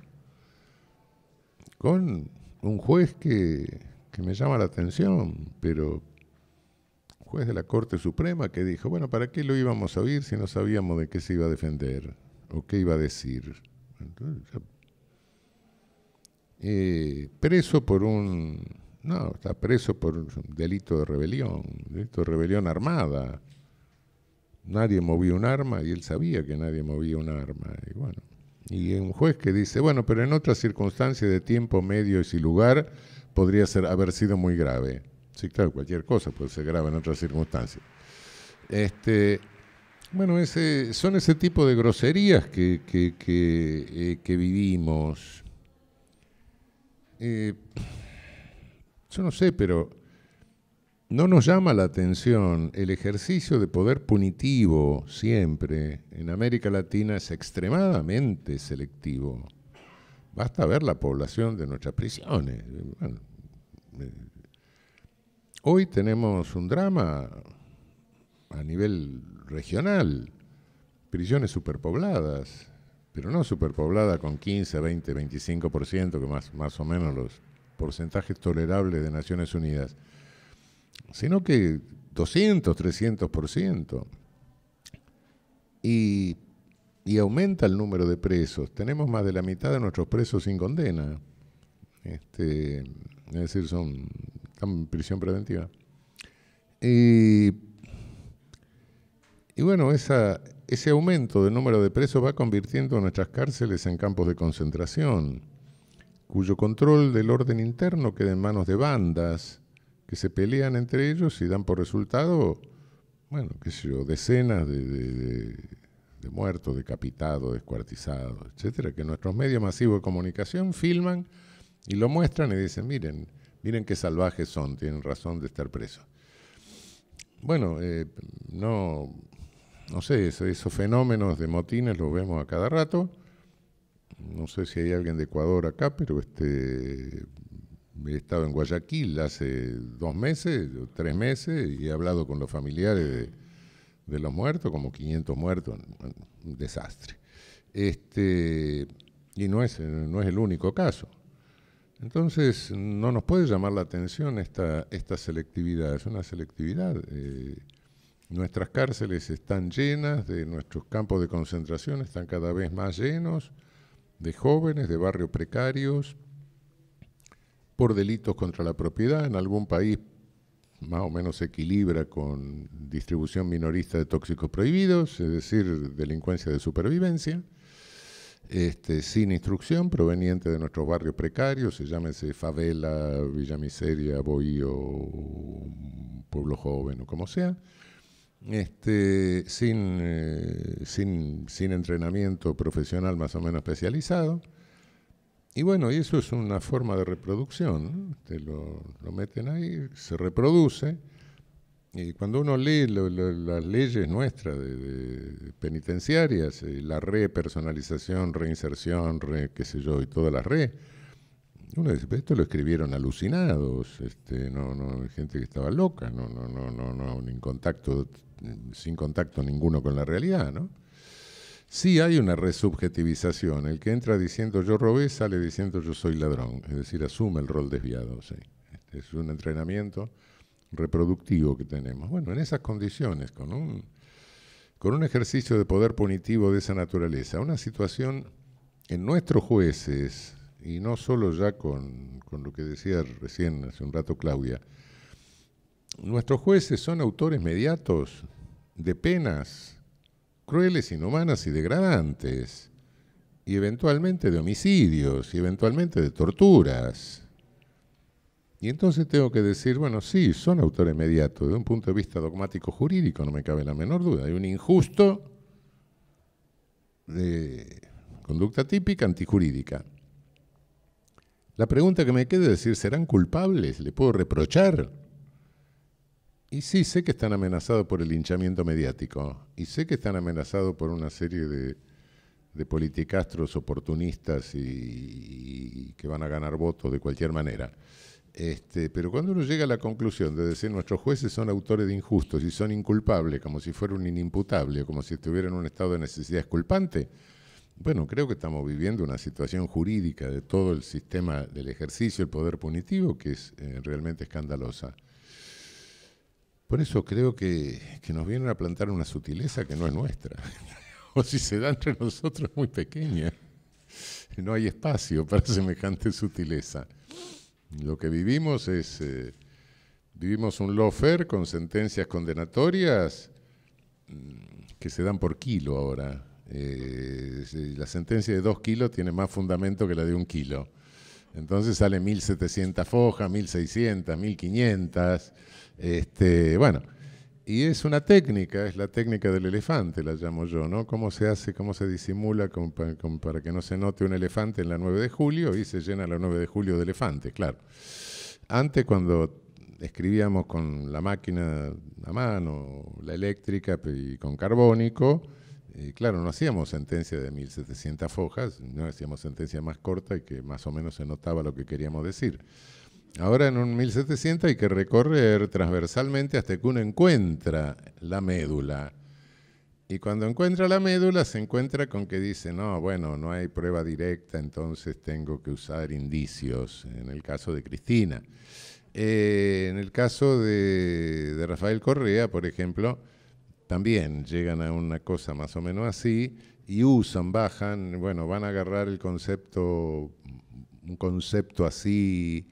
con un juez que, que me llama la atención, pero juez de la Corte Suprema que dijo, bueno, ¿para qué lo íbamos a oír si no sabíamos de qué se iba a defender o qué iba a decir? Eh, preso por un... No, está preso por un delito de rebelión, delito de rebelión armada. Nadie movió un arma y él sabía que nadie movía un arma. Y bueno, y un juez que dice, bueno, pero en otras circunstancias de tiempo, medio y lugar podría ser, haber sido muy grave. Sí, claro, cualquier cosa, puede ser grave en otras circunstancias. Este, bueno, ese, son ese tipo de groserías que, que, eh, vivimos. Eh, yo no sé, pero no nos llama la atención el ejercicio de poder punitivo siempre en América Latina es extremadamente selectivo. Basta ver la población de nuestras prisiones. Bueno, eh, Hoy tenemos un drama a nivel regional, prisiones superpobladas, pero no superpoblada con 15, 20, 25%, que más, más o menos los porcentajes tolerables de Naciones Unidas, sino que 200, 300%. Y, y aumenta el número de presos. Tenemos más de la mitad de nuestros presos sin condena. Este, es decir, son están en prisión preventiva. Y, bueno, esa, ese aumento del número de presos va convirtiendo nuestras cárceles en campos de concentración, cuyo control del orden interno queda en manos de bandas que se pelean entre ellos y dan por resultado, bueno, qué sé yo, decenas de, de muertos, decapitados, descuartizados, etcétera, que nuestros medios masivos de comunicación filman y lo muestran y dicen, miren, Miren qué salvajes son, tienen razón de estar presos. Bueno, eh, no, no sé, esos fenómenos de motines los vemos a cada rato. No sé si hay alguien de Ecuador acá, pero este, he estado en Guayaquil hace dos meses, tres meses, y he hablado con los familiares de, los muertos, como 500 muertos, un desastre. Este, y no es, no es el único caso. Entonces, no nos puede llamar la atención esta, selectividad, es una selectividad. Eh, nuestras cárceles están llenas, de nuestros campos de concentración están cada vez más llenos de jóvenes, de barrios precarios, por delitos contra la propiedad. En algún país más o menos se equilibra con distribución minorista de tóxicos prohibidos, es decir, delincuencia de supervivencia. Este, sin instrucción, proveniente de nuestros barrios precarios, se llámese favela, Villa Miseria, Boío, Pueblo Joven o como sea, este, eh, sin, entrenamiento profesional más o menos especializado. Y bueno, y eso es una forma de reproducción, este, lo meten ahí, se reproduce y cuando uno lee las leyes nuestras de, penitenciarias, eh, la repersonalización, reinserción, re, qué sé yo, y todas las re, uno dice, esto lo escribieron alucinados, este, no, no, gente que estaba loca, no, no, no, no, no, en contacto, sin contacto ninguno con la realidad, ¿no? Sí hay una resubjetivización, el que entra diciendo yo robé sale diciendo yo soy ladrón, es decir, asume el rol desviado, este, es un entrenamiento reproductivo que tenemos. Bueno, en esas condiciones, con un, con un ejercicio de poder punitivo de esa naturaleza, una situación en nuestros jueces, y no solo ya con, con lo que decía recién, hace un rato Claudia, nuestros jueces son autores mediatos de penas crueles, inhumanas y degradantes, y eventualmente de homicidios, y eventualmente de torturas. Y entonces tengo que decir, bueno, sí, son autores inmediato, desde un punto de vista dogmático jurídico, no me cabe la menor duda. Hay un injusto de conducta típica antijurídica. La pregunta que me queda es decir, ¿serán culpables? ¿Le puedo reprochar? Y sí, sé que están amenazados por el hinchamiento mediático, y sé que están amenazados por una serie de, de politicastros oportunistas y que van a ganar votos de cualquier manera. Este, pero cuando uno llega a la conclusión de decir nuestros jueces son autores de injustos y son inculpables, como si fuera un inimputable, como si estuvieran en un estado de necesidad esculpante, bueno, creo que estamos viviendo una situación jurídica de todo el sistema del ejercicio del poder punitivo que es eh, realmente escandalosa. Por eso creo que, que nos vienen a plantar una sutileza que no es nuestra, *laughs* o si se da entre nosotros muy pequeña. No hay espacio para semejante sutileza. Lo que vivimos es, eh, vivimos un lofer con sentencias condenatorias mm, que se dan por kilo ahora. Eh, la sentencia de dos kilos tiene más fundamento que la de un kilo. Entonces sale 1.700 fojas, 1.600, 1.500. Este, bueno, y es una técnica, es la técnica del elefante, la llamo yo, ¿no? Cómo se hace, cómo se disimula para que no se note un elefante en la 9 de julio y se llena la 9 de julio de elefante, claro. Antes cuando escribíamos con la máquina a mano, la eléctrica y con carbónico, eh, claro, no hacíamos sentencia de 1700 fojas, no hacíamos sentencia más corta y que más o menos se notaba lo que queríamos decir ahora en un 1700 hay que recorrer transversalmente hasta que uno encuentra la médula. Y cuando encuentra la médula se encuentra con que dice, no, bueno, no hay prueba directa, entonces tengo que usar indicios, en el caso de Cristina. Eh, en el caso de Rafael Correa, por ejemplo, también llegan a una cosa más o menos así y usan, bajan, bueno, van a agarrar el concepto, un concepto así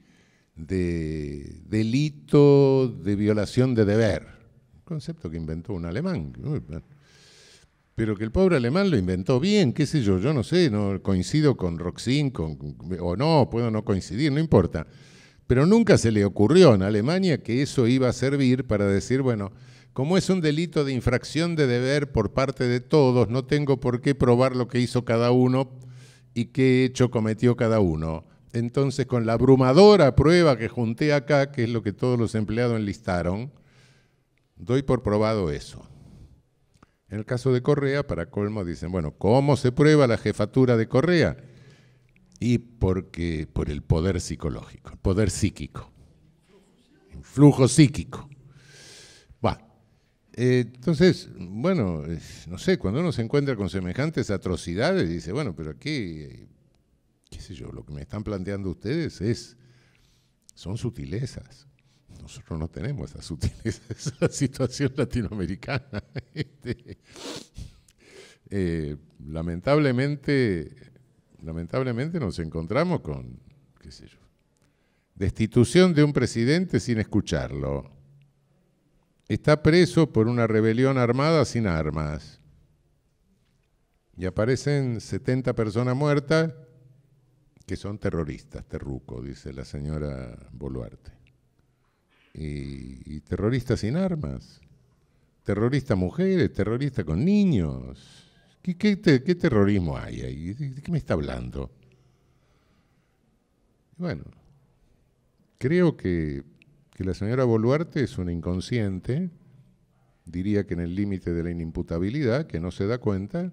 de delito de violación de deber, concepto que inventó un alemán, pero que el pobre alemán lo inventó bien, qué sé yo, yo no sé, no coincido con Roxin con, o no, puedo no coincidir, no importa. Pero nunca se le ocurrió en Alemania que eso iba a servir para decir, bueno, como es un delito de infracción de deber por parte de todos, no tengo por qué probar lo que hizo cada uno y qué hecho cometió cada uno entonces, con la abrumadora prueba que junté acá, que es lo que todos los empleados enlistaron, doy por probado eso. En el caso de Correa, para colmo, dicen, bueno, ¿cómo se prueba la jefatura de Correa? Y porque, por el poder psicológico, el poder psíquico, el flujo psíquico. Eh, entonces, bueno, no sé, cuando uno se encuentra con semejantes atrocidades, dice, bueno, pero aquí eh, qué sé yo, lo que me están planteando ustedes es, son sutilezas. Nosotros no tenemos esas sutilezas, es *laughs* la situación latinoamericana. *laughs* Este, eh, lamentablemente, lamentablemente nos encontramos con, destitución de un presidente sin escucharlo. Está preso por una rebelión armada sin armas. Y aparecen 70 personas muertas que son terroristas, terruco, dice la señora Boluarte. Y, terroristas sin armas, terroristas mujeres, terroristas con niños. ¿Qué, terrorismo hay ahí? ¿De qué me está hablando? Bueno, creo que, que la señora Boluarte es una inconsciente, diría que en el límite de la inimputabilidad, que no se da cuenta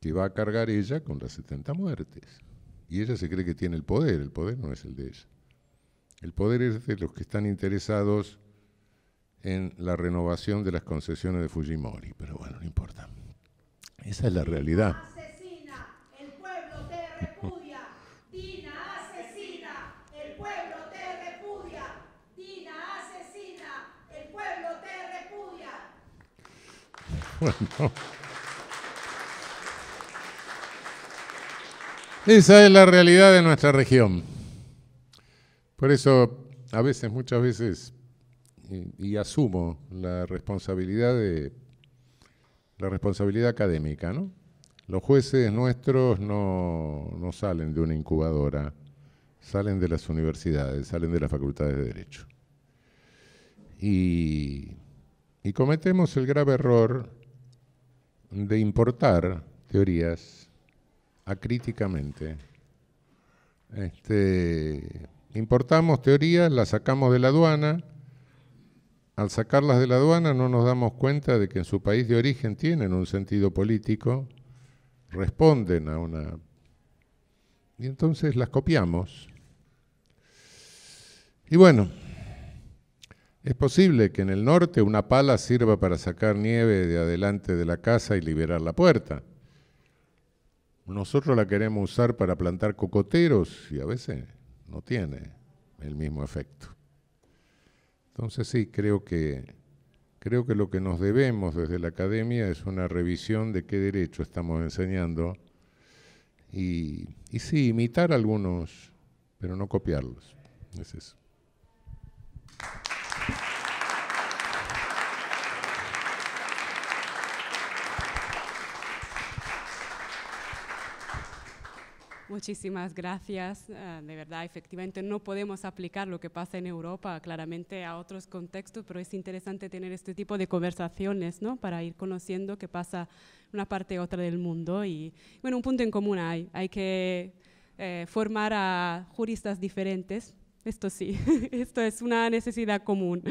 que va a cargar ella con las 70 muertes. Y ella se cree que tiene el poder, el poder no es el de ella. El poder es de los que están interesados en la renovación de las concesiones de Fujimori, pero bueno, no importa. Esa es la realidad. Asesina, el pueblo te repudia. Dina asesina, el pueblo te repudia. asesina, el pueblo te repudia. *laughs* Esa es la realidad de nuestra región. Por eso, a veces, muchas veces, y, asumo la responsabilidad de la responsabilidad académica, ¿no? Los jueces nuestros no, salen de una incubadora, salen de las universidades, salen de las facultades de Derecho. y cometemos el grave error de importar teorías acríticamente. Este, importamos teorías, las sacamos de la aduana. Al sacarlas de la aduana no nos damos cuenta de que en su país de origen tienen un sentido político, responden a una... Y entonces las copiamos. Y bueno, es posible que en el norte una pala sirva para sacar nieve de adelante de la casa y liberar la puerta. Nosotros la queremos usar para plantar cocoteros y a veces no tiene el mismo efecto. Entonces sí, creo que, creo que lo que nos debemos desde la academia es una revisión de qué derecho estamos enseñando y, y sí, imitar algunos, pero no copiarlos. Es eso. Muchísimas gracias. Ah, de verdad, efectivamente, no podemos aplicar lo que pasa en Europa claramente a otros contextos, pero es interesante tener este tipo de conversaciones ¿no? para ir conociendo qué pasa en una parte u otra del mundo. Y bueno, un punto en común hay. Hay que eh, formar a juristas diferentes. Esto sí, *laughs* esto es una necesidad común.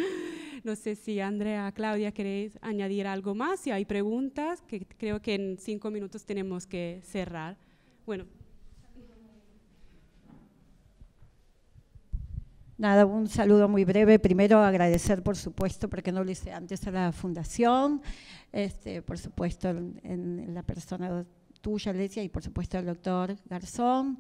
No sé si Andrea, Claudia, queréis añadir algo más, si hay preguntas, que creo que en cinco minutos tenemos que cerrar. Bueno. Nada, un saludo muy breve. Primero agradecer, por supuesto, porque no lo hice antes a la Fundación, este, por supuesto, en, la persona tuya, Alecia, y por supuesto al doctor Garzón.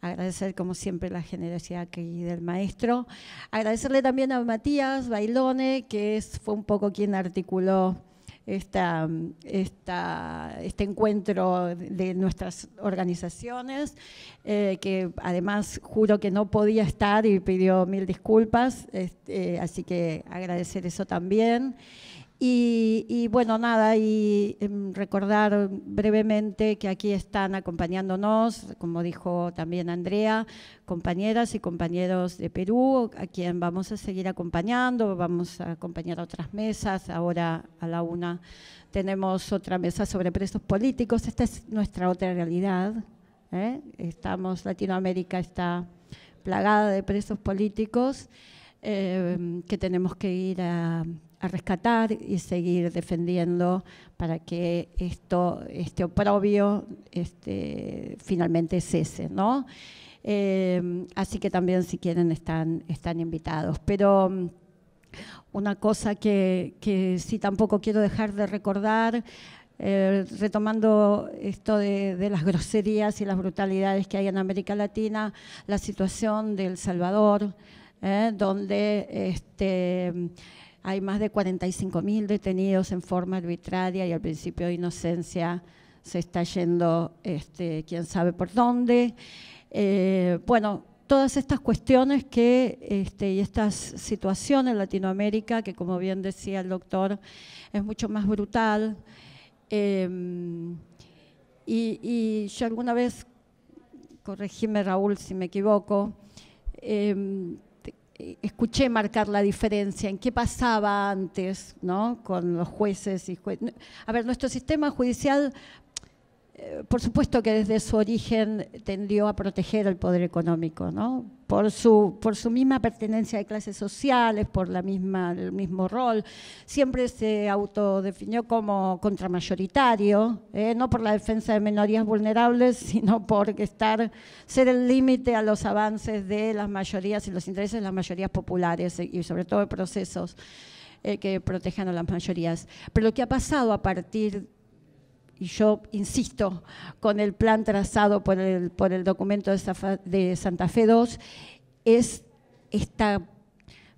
Agradecer, como siempre, la generosidad que, del maestro. Agradecerle también a Matías Bailone, que es, fue un poco quien articuló esta, este encuentro de nuestras organizaciones, eh, que además juro que no podía estar y pidió mil disculpas, este, eh, así que agradecer eso también. Y, bueno, nada, y em, recordar brevemente que aquí están acompañándonos, como dijo también Andrea, compañeras y compañeros de Perú, a quien vamos a seguir acompañando, vamos a acompañar otras mesas. Ahora a la una tenemos otra mesa sobre presos políticos. Esta es nuestra otra realidad. ¿eh? Estamos, Latinoamérica está plagada de presos políticos. Em, que tenemos que ir a, rescatar y seguir defendiendo para que esto, este oprobio este, finalmente cese, ¿no? Em, así que también si quieren están, están invitados. Pero mm, una cosa que, que sí tampoco quiero dejar de recordar eh, retomando esto de, de, las groserías y las brutalidades que hay en América Latina, la situación de El Salvador, ¿eh? donde este, hay más de 45.000 detenidos en forma arbitraria y al principio de inocencia se está yendo este, quién sabe por dónde. Eh, bueno, todas estas cuestiones que, este, y estas situaciones en Latinoamérica, que como bien decía el doctor, es mucho más brutal. Em, y, yo alguna vez, corregime Raúl si me equivoco, em, escuché marcar la diferencia en qué pasaba antes ¿no? con los jueces y jueces. A ver, nuestro sistema judicial eh, por supuesto que desde su origen tendió a proteger el poder económico, ¿no? por, su, por su, misma pertenencia de clases sociales, por la misma, el mismo rol, siempre se autodefinió como contramayoritario, eh, no por la defensa de minorías vulnerables, *laughs* sino por estar, ser el límite a los avances de las mayorías y los intereses de las mayorías populares eh, y sobre todo de procesos que protejan a las mayorías. Pero lo que ha pasado a partir y yo insisto, con el plan trazado por el, por el documento de, Santa Fe II, es esta,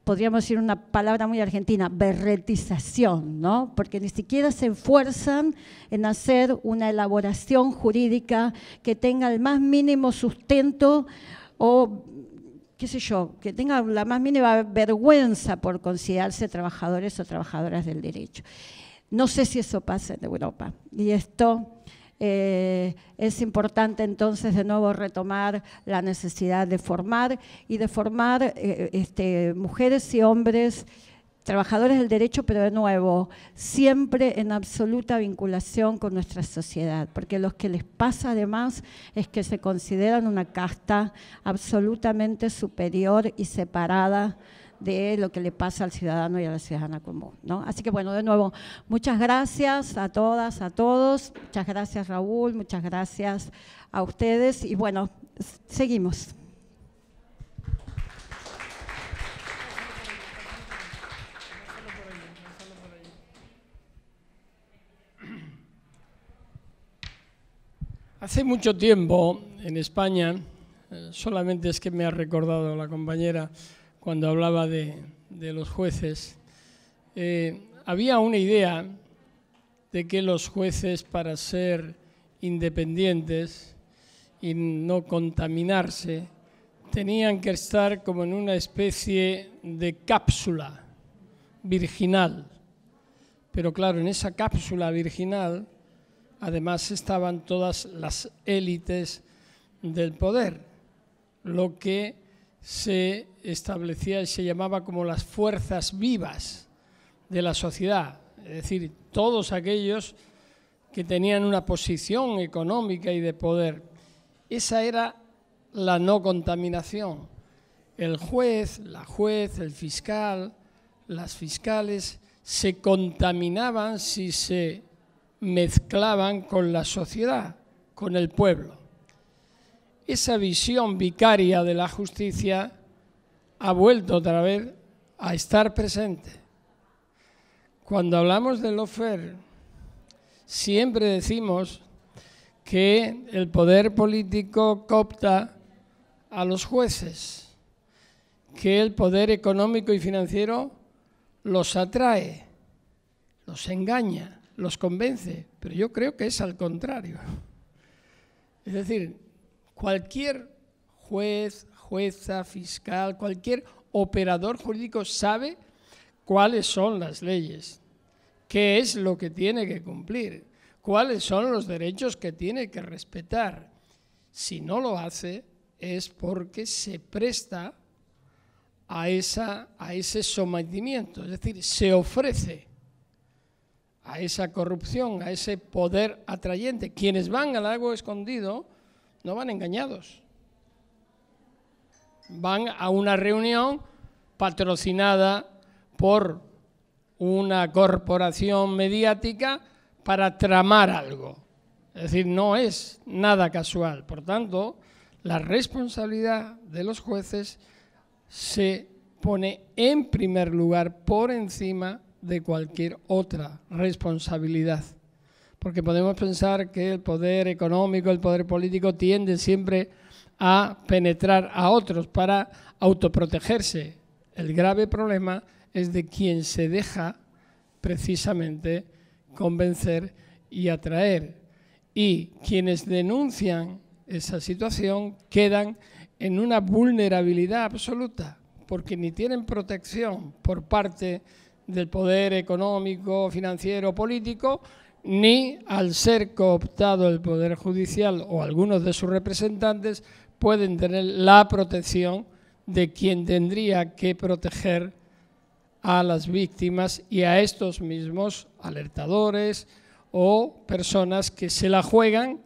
podríamos decir una palabra muy argentina, berretización, ¿no? porque ni siquiera se esfuerzan en hacer una elaboración jurídica que tenga el más mínimo sustento o qué sé yo, que tenga la más mínima vergüenza por considerarse trabajadores o trabajadoras del derecho. No sé si eso pasa en Europa. Y esto eh, es importante entonces de nuevo retomar la necesidad de formar y de formar eh, este, mujeres y hombres trabajadores del derecho, pero de nuevo, siempre en absoluta vinculación con nuestra sociedad, porque lo que les pasa además es que se consideran una casta absolutamente superior y separada de lo que le pasa al ciudadano y a la ciudadana común. ¿no? Así que bueno, de nuevo, muchas gracias a todas, a todos. Muchas gracias Raúl, muchas gracias a ustedes y bueno, seguimos. Hace mucho tiempo en España, eh, solamente es que me ha recordado la compañera, cuando hablaba de, los jueces, eh, había una idea de que los jueces para ser independientes y no contaminarse, tenían que estar como en una especie de cápsula virginal. Pero claro, en esa cápsula virginal además estaban todas las élites del poder, lo que se establecía y se llamaba como las fuerzas vivas de la sociedad, es decir, todos aquellos que tenían una posición económica y de poder. Esa era la no contaminación. El juez, la juez, el fiscal, las fiscales se contaminaban si se mezclaban con la sociedad, con el pueblo esa visión vicaria de la justicia ha vuelto otra vez a estar presente. Cuando hablamos del lofer, siempre decimos que el poder político copta a los jueces, que el poder económico y financiero los atrae, los engaña, los convence, pero yo creo que es al contrario. Es decir, Cualquier juez, jueza, fiscal, cualquier operador jurídico sabe cuáles son las leyes, qué es lo que tiene que cumplir, cuáles son los derechos que tiene que respetar. Si no lo hace es porque se presta a, esa, a ese sometimiento, es decir, se ofrece a esa corrupción, a ese poder atrayente. Quienes van al agua escondido no van engañados. Van a una reunión patrocinada por una corporación mediática para tramar algo. Es decir, no es nada casual. Por tanto, la responsabilidad de los jueces se pone en primer lugar por encima de cualquier otra responsabilidad porque podemos pensar que el poder económico, el poder político tiende siempre a penetrar a otros para autoprotegerse. El grave problema es de quien se deja precisamente convencer y atraer. Y quienes denuncian esa situación quedan en una vulnerabilidad absoluta, porque ni tienen protección por parte del poder económico, financiero, político, ni al ser cooptado el Poder Judicial o algunos de sus representantes pueden tener la protección de quien tendría que proteger a las víctimas y a estos mismos alertadores o personas que se la juegan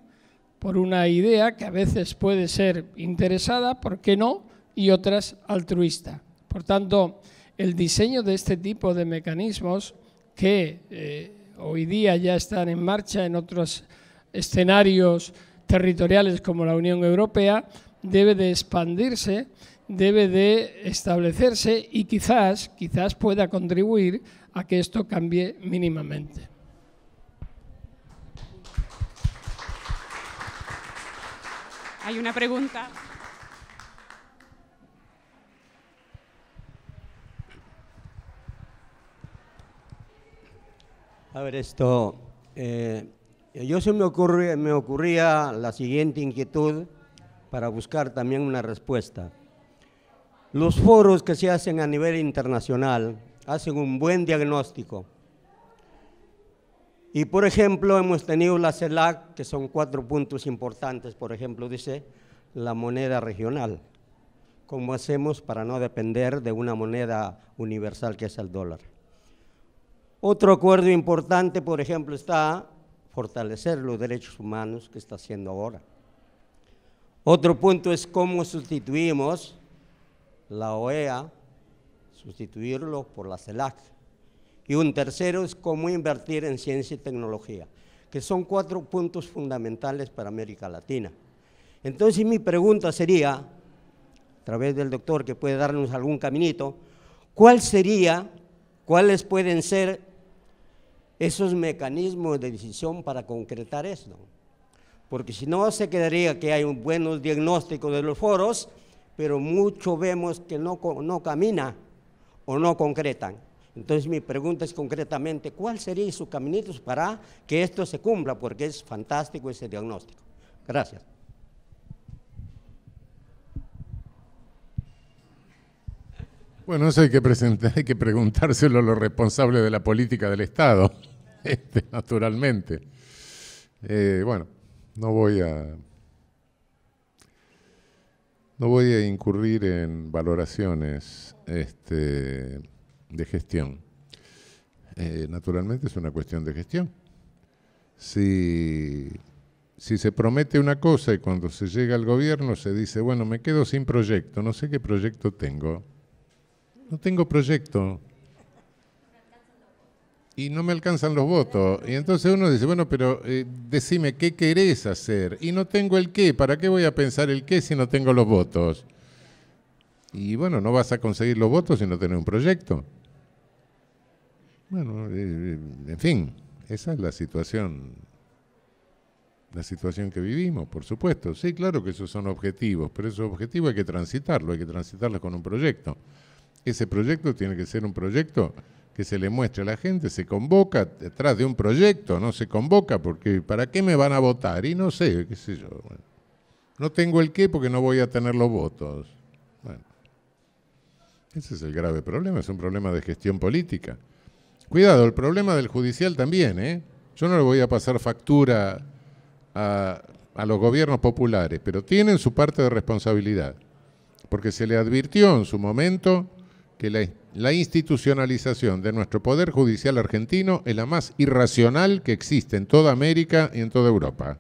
por una idea que a veces puede ser interesada, ¿por qué no? y otras altruista. Por tanto, el diseño de este tipo de mecanismos que eh, hoy día ya están en marcha en otros escenarios territoriales como la Unión Europea, debe de expandirse, debe de establecerse y quizás, quizás pueda contribuir a que esto cambie mínimamente. Hay una pregunta. A ver, esto, eh, yo se me, ocurre, me ocurría la siguiente inquietud para buscar también una respuesta. Los foros que se hacen a nivel internacional hacen un buen diagnóstico. Y por ejemplo, hemos tenido la CELAC, que son cuatro puntos importantes, por ejemplo, dice la moneda regional. ¿Cómo hacemos para no depender de una moneda universal que es el dólar? Otro acuerdo importante, por ejemplo, está fortalecer los derechos humanos que está haciendo ahora. Otro punto es cómo sustituimos la OEA, sustituirlo por la CELAC. Y un tercero es cómo invertir en ciencia y tecnología, que son cuatro puntos fundamentales para América Latina. Entonces mi pregunta sería, a través del doctor que puede darnos algún caminito, ¿cuál sería, cuáles pueden ser esos mecanismos de decisión para concretar esto. Porque si no, se quedaría que hay un buen diagnóstico de los foros, pero mucho vemos que no, no camina o no concretan. Entonces mi pregunta es concretamente, ¿cuál sería sus caminitos para que esto se cumpla? Porque es fantástico ese diagnóstico. Gracias. Bueno, eso hay que, presentar, hay que preguntárselo a los responsables de la política del Estado. *laughs* Este, naturalmente. Eh, bueno, no voy a. No voy a incurrir en valoraciones este, de gestión. Eh, naturalmente es una cuestión de gestión. Si, si se promete una cosa y cuando se llega al gobierno se dice, bueno, me quedo sin proyecto, no sé qué proyecto tengo. No tengo proyecto, y no me alcanzan los votos. Y entonces uno dice, bueno, pero eh, decime qué querés hacer. Y no tengo el qué, ¿para qué voy a pensar el qué si no tengo los votos? Y bueno, no vas a conseguir los votos si no tenés un proyecto. Bueno, eh, eh, en fin, esa es la situación, la situación que vivimos, por supuesto. Sí, claro que esos son objetivos, pero esos objetivos hay que transitarlo, hay que transitarlos con un proyecto. Ese proyecto tiene que ser un proyecto que se le muestre a la gente, se convoca detrás de un proyecto, no se convoca porque ¿para qué me van a votar? Y no sé, qué sé yo. no tengo el qué porque no voy a tener los votos. Bueno, ese es el grave problema, es un problema de gestión política. Cuidado, el problema del judicial también, ¿eh? Yo no le voy a pasar factura a, a los gobiernos populares, pero tienen su parte de responsabilidad, porque se le advirtió en su momento que la, institucionalización de nuestro Poder Judicial argentino es la más irracional que existe en toda América y en toda Europa.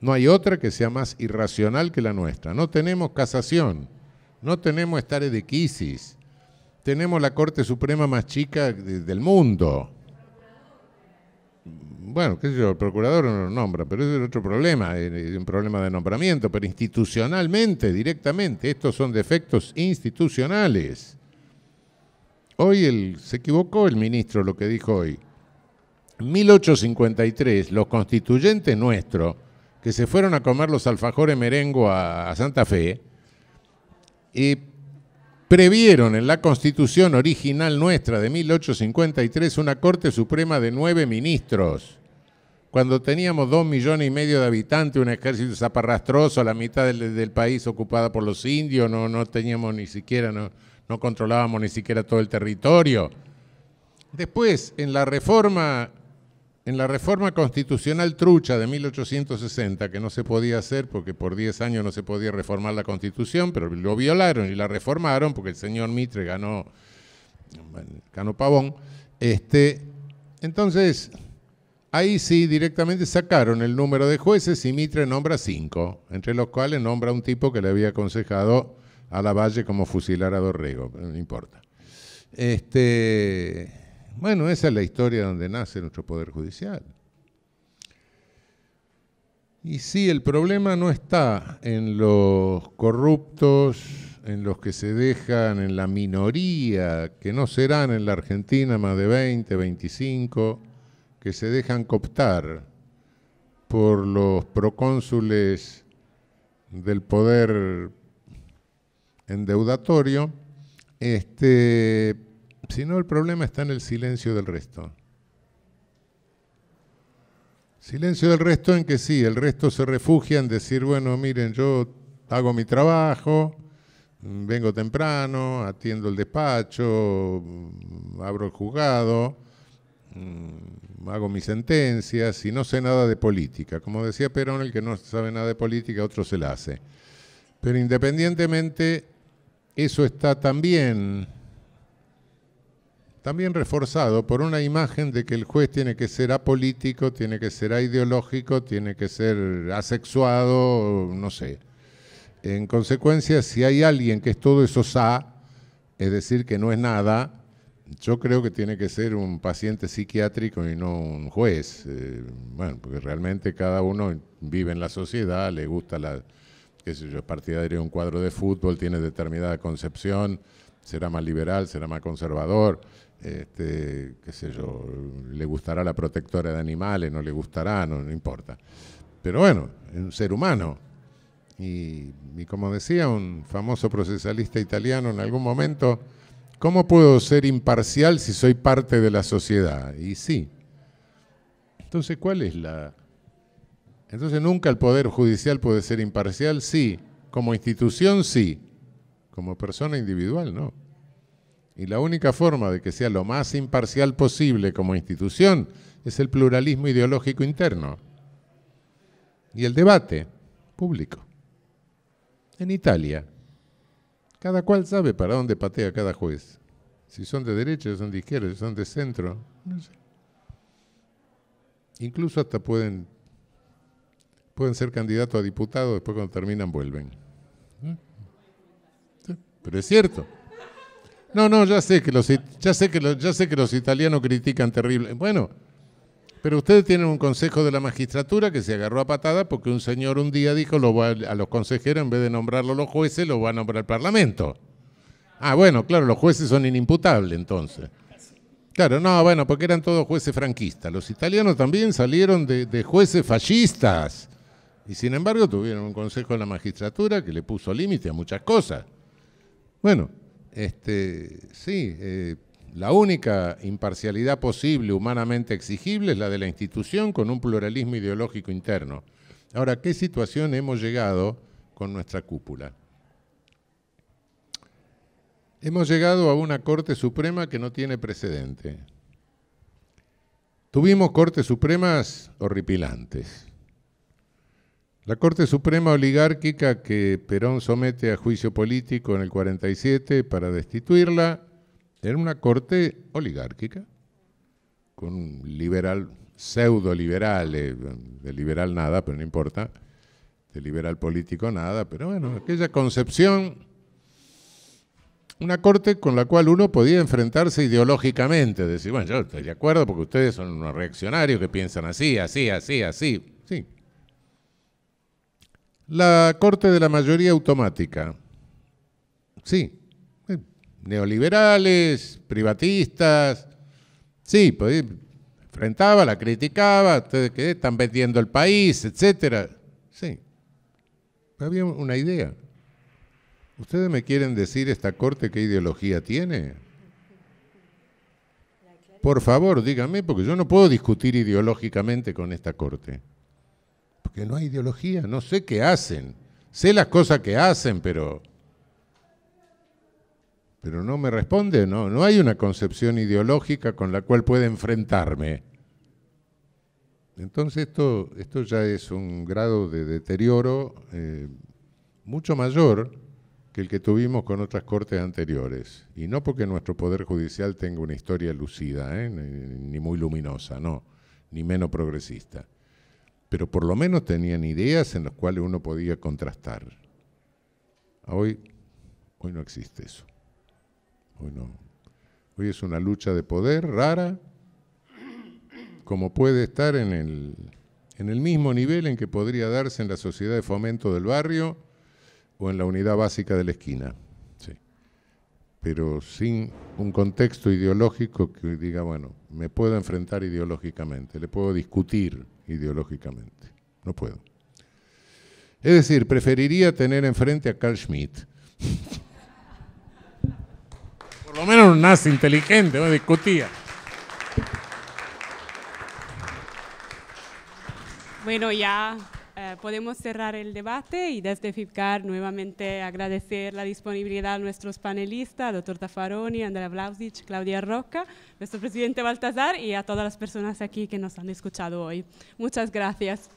No hay otra que sea más irracional que la nuestra. No tenemos casación, no tenemos estares de quisis, tenemos la Corte Suprema más chica del mundo bueno, qué sé yo, el procurador no lo nombra, pero ese es otro problema, es un problema de nombramiento, pero institucionalmente, directamente, estos son defectos institucionales. Hoy se equivocó el ministro lo que dijo hoy. En 1853, los constituyentes nuestros, que se fueron a comer los alfajores merengo a, a Santa Fe, y previeron en la constitución original nuestra de 1853 una Corte Suprema de nueve ministros. Cuando teníamos dos millones y medio de habitantes, un ejército zaparrastroso, la mitad del, país ocupada por los indios, no, no teníamos ni siquiera, no controlábamos ni siquiera todo el territorio. Después, en la reforma en la reforma constitucional trucha de 1860, que no se podía hacer porque por 10 años no se podía reformar la constitución, pero lo violaron y la reformaron porque el señor Mitre ganó, Pavón, este, entonces ahí sí directamente sacaron el número de jueces y Mitre nombra cinco, entre los cuales nombra un tipo que le había aconsejado a la Valle como fusilar a Dorrego, pero no importa. Este, bueno, esa es la historia donde nace nuestro Poder Judicial. Y sí, el problema no está en los corruptos, en los que se dejan, en la minoría, que no serán en la Argentina más de 20, 25, que se dejan cooptar por los procónsules del poder endeudatorio, este, si no, el problema está en el silencio del resto. Silencio del resto en que sí, el resto se refugia en decir, bueno, miren, yo hago mi trabajo, vengo temprano, atiendo el despacho, abro el juzgado, mm, hago mi sentencia, y no sé nada de política. Como decía Perón, el que no sabe nada de política, otro se la hace. Pero independientemente, eso está también también reforzado por una imagen de que el juez tiene que ser apolítico, tiene que ser ideológico, tiene que ser asexuado, no sé. En consecuencia, si hay alguien que es todo eso sa, es decir, que no es nada, yo creo que tiene que ser un paciente psiquiátrico y no un juez. Eh, bueno, porque realmente cada uno vive en la sociedad, le gusta la, qué sé yo, es de un cuadro de fútbol, tiene determinada concepción, será más liberal, será más conservador, este, qué sé yo, le gustará la protectora de animales, no le gustará, no, no importa. Pero bueno, es un ser humano. Y, y, como decía un famoso procesalista italiano en algún momento, ¿cómo puedo ser imparcial si soy parte de la sociedad? Y sí. Entonces, ¿cuál es la...? Entonces, nunca el Poder Judicial puede ser imparcial, sí. Como institución, sí. Como persona individual, no. Y la única forma de que sea lo más imparcial posible como institución es el pluralismo ideológico interno y el debate público. En Italia, cada cual sabe para dónde patea cada juez. Si son de derecha, si son de izquierda, si son de centro. Incluso hasta pueden, pueden ser candidatos a diputados, después cuando terminan vuelven. ¿Mm? pero es cierto. No, no, ya sé que los ya sé que ya sé que los italianos critican terrible. Bueno, pero ustedes tienen un consejo de la magistratura que se agarró a patada porque un señor un día dijo lo a los consejeros en vez de nombrarlo los jueces lo va a nombrar el Parlamento. Ah, bueno, claro, los jueces son inimputables entonces. Claro, no, bueno, porque eran todos jueces franquistas. Los italianos también salieron de, de jueces fascistas. Y sin embargo tuvieron un consejo de la magistratura que le puso límite a muchas cosas. Bueno, este, sí, eh, la única imparcialidad posible, humanamente exigible, es la de la institución con un pluralismo ideológico interno. Ahora, ¿qué situación hemos llegado con nuestra cúpula? Hemos llegado a una Corte Suprema que no tiene precedente. Tuvimos Cortes Supremas horripilantes. La Corte Suprema Oligárquica que Perón somete a juicio político en el 47 para destituirla era una corte oligárquica, con un liberal, pseudo liberal, eh, de liberal nada, pero no importa, de liberal político nada, pero bueno, aquella concepción, una corte con la cual uno podía enfrentarse ideológicamente, decir, bueno, yo estoy de acuerdo porque ustedes son unos reaccionarios que piensan así, así, así, así, la corte de la mayoría automática. Sí. Eh, neoliberales, privatistas. Sí, pues, eh, enfrentaba, la criticaba, ustedes que están vendiendo el país, etcétera. Sí. Había una idea. ¿Ustedes me quieren decir esta corte qué ideología tiene? Por favor, díganme, porque yo no puedo discutir ideológicamente con esta corte. Porque no hay ideología, no sé qué hacen. Sé las cosas que hacen, pero pero no me responde, no, no hay una concepción ideológica con la cual pueda enfrentarme. Entonces esto, esto ya es un grado de deterioro eh, mucho mayor que el que tuvimos con otras cortes anteriores. Y no porque nuestro Poder Judicial tenga una historia lucida, ¿eh? ni muy luminosa, no, ni menos progresista pero por lo menos tenían ideas en las cuales uno podía contrastar. Ah, hoy, hoy no existe eso. Hoy, no. hoy es una lucha de poder rara, como puede estar en el, mismo nivel en que podría darse en la sociedad de fomento del barrio o en la unidad básica de la esquina. Pero sin un contexto ideológico que diga, bueno, me puedo enfrentar ideológicamente, le puedo discutir ideológicamente. No puedo. Es decir, preferiría tener enfrente a Carl Schmitt. *laughs* Por lo menos un nazi inteligente, no discutía. Bueno, ya eh, podemos cerrar el debate y desde FIPCAR nuevamente agradecer la disponibilidad a nuestros panelistas, doctor Tafaroni, Andrea Blausic, Claudia Roca, nuestro presidente Baltasar y a todas las personas aquí que nos han escuchado hoy. Muchas gracias.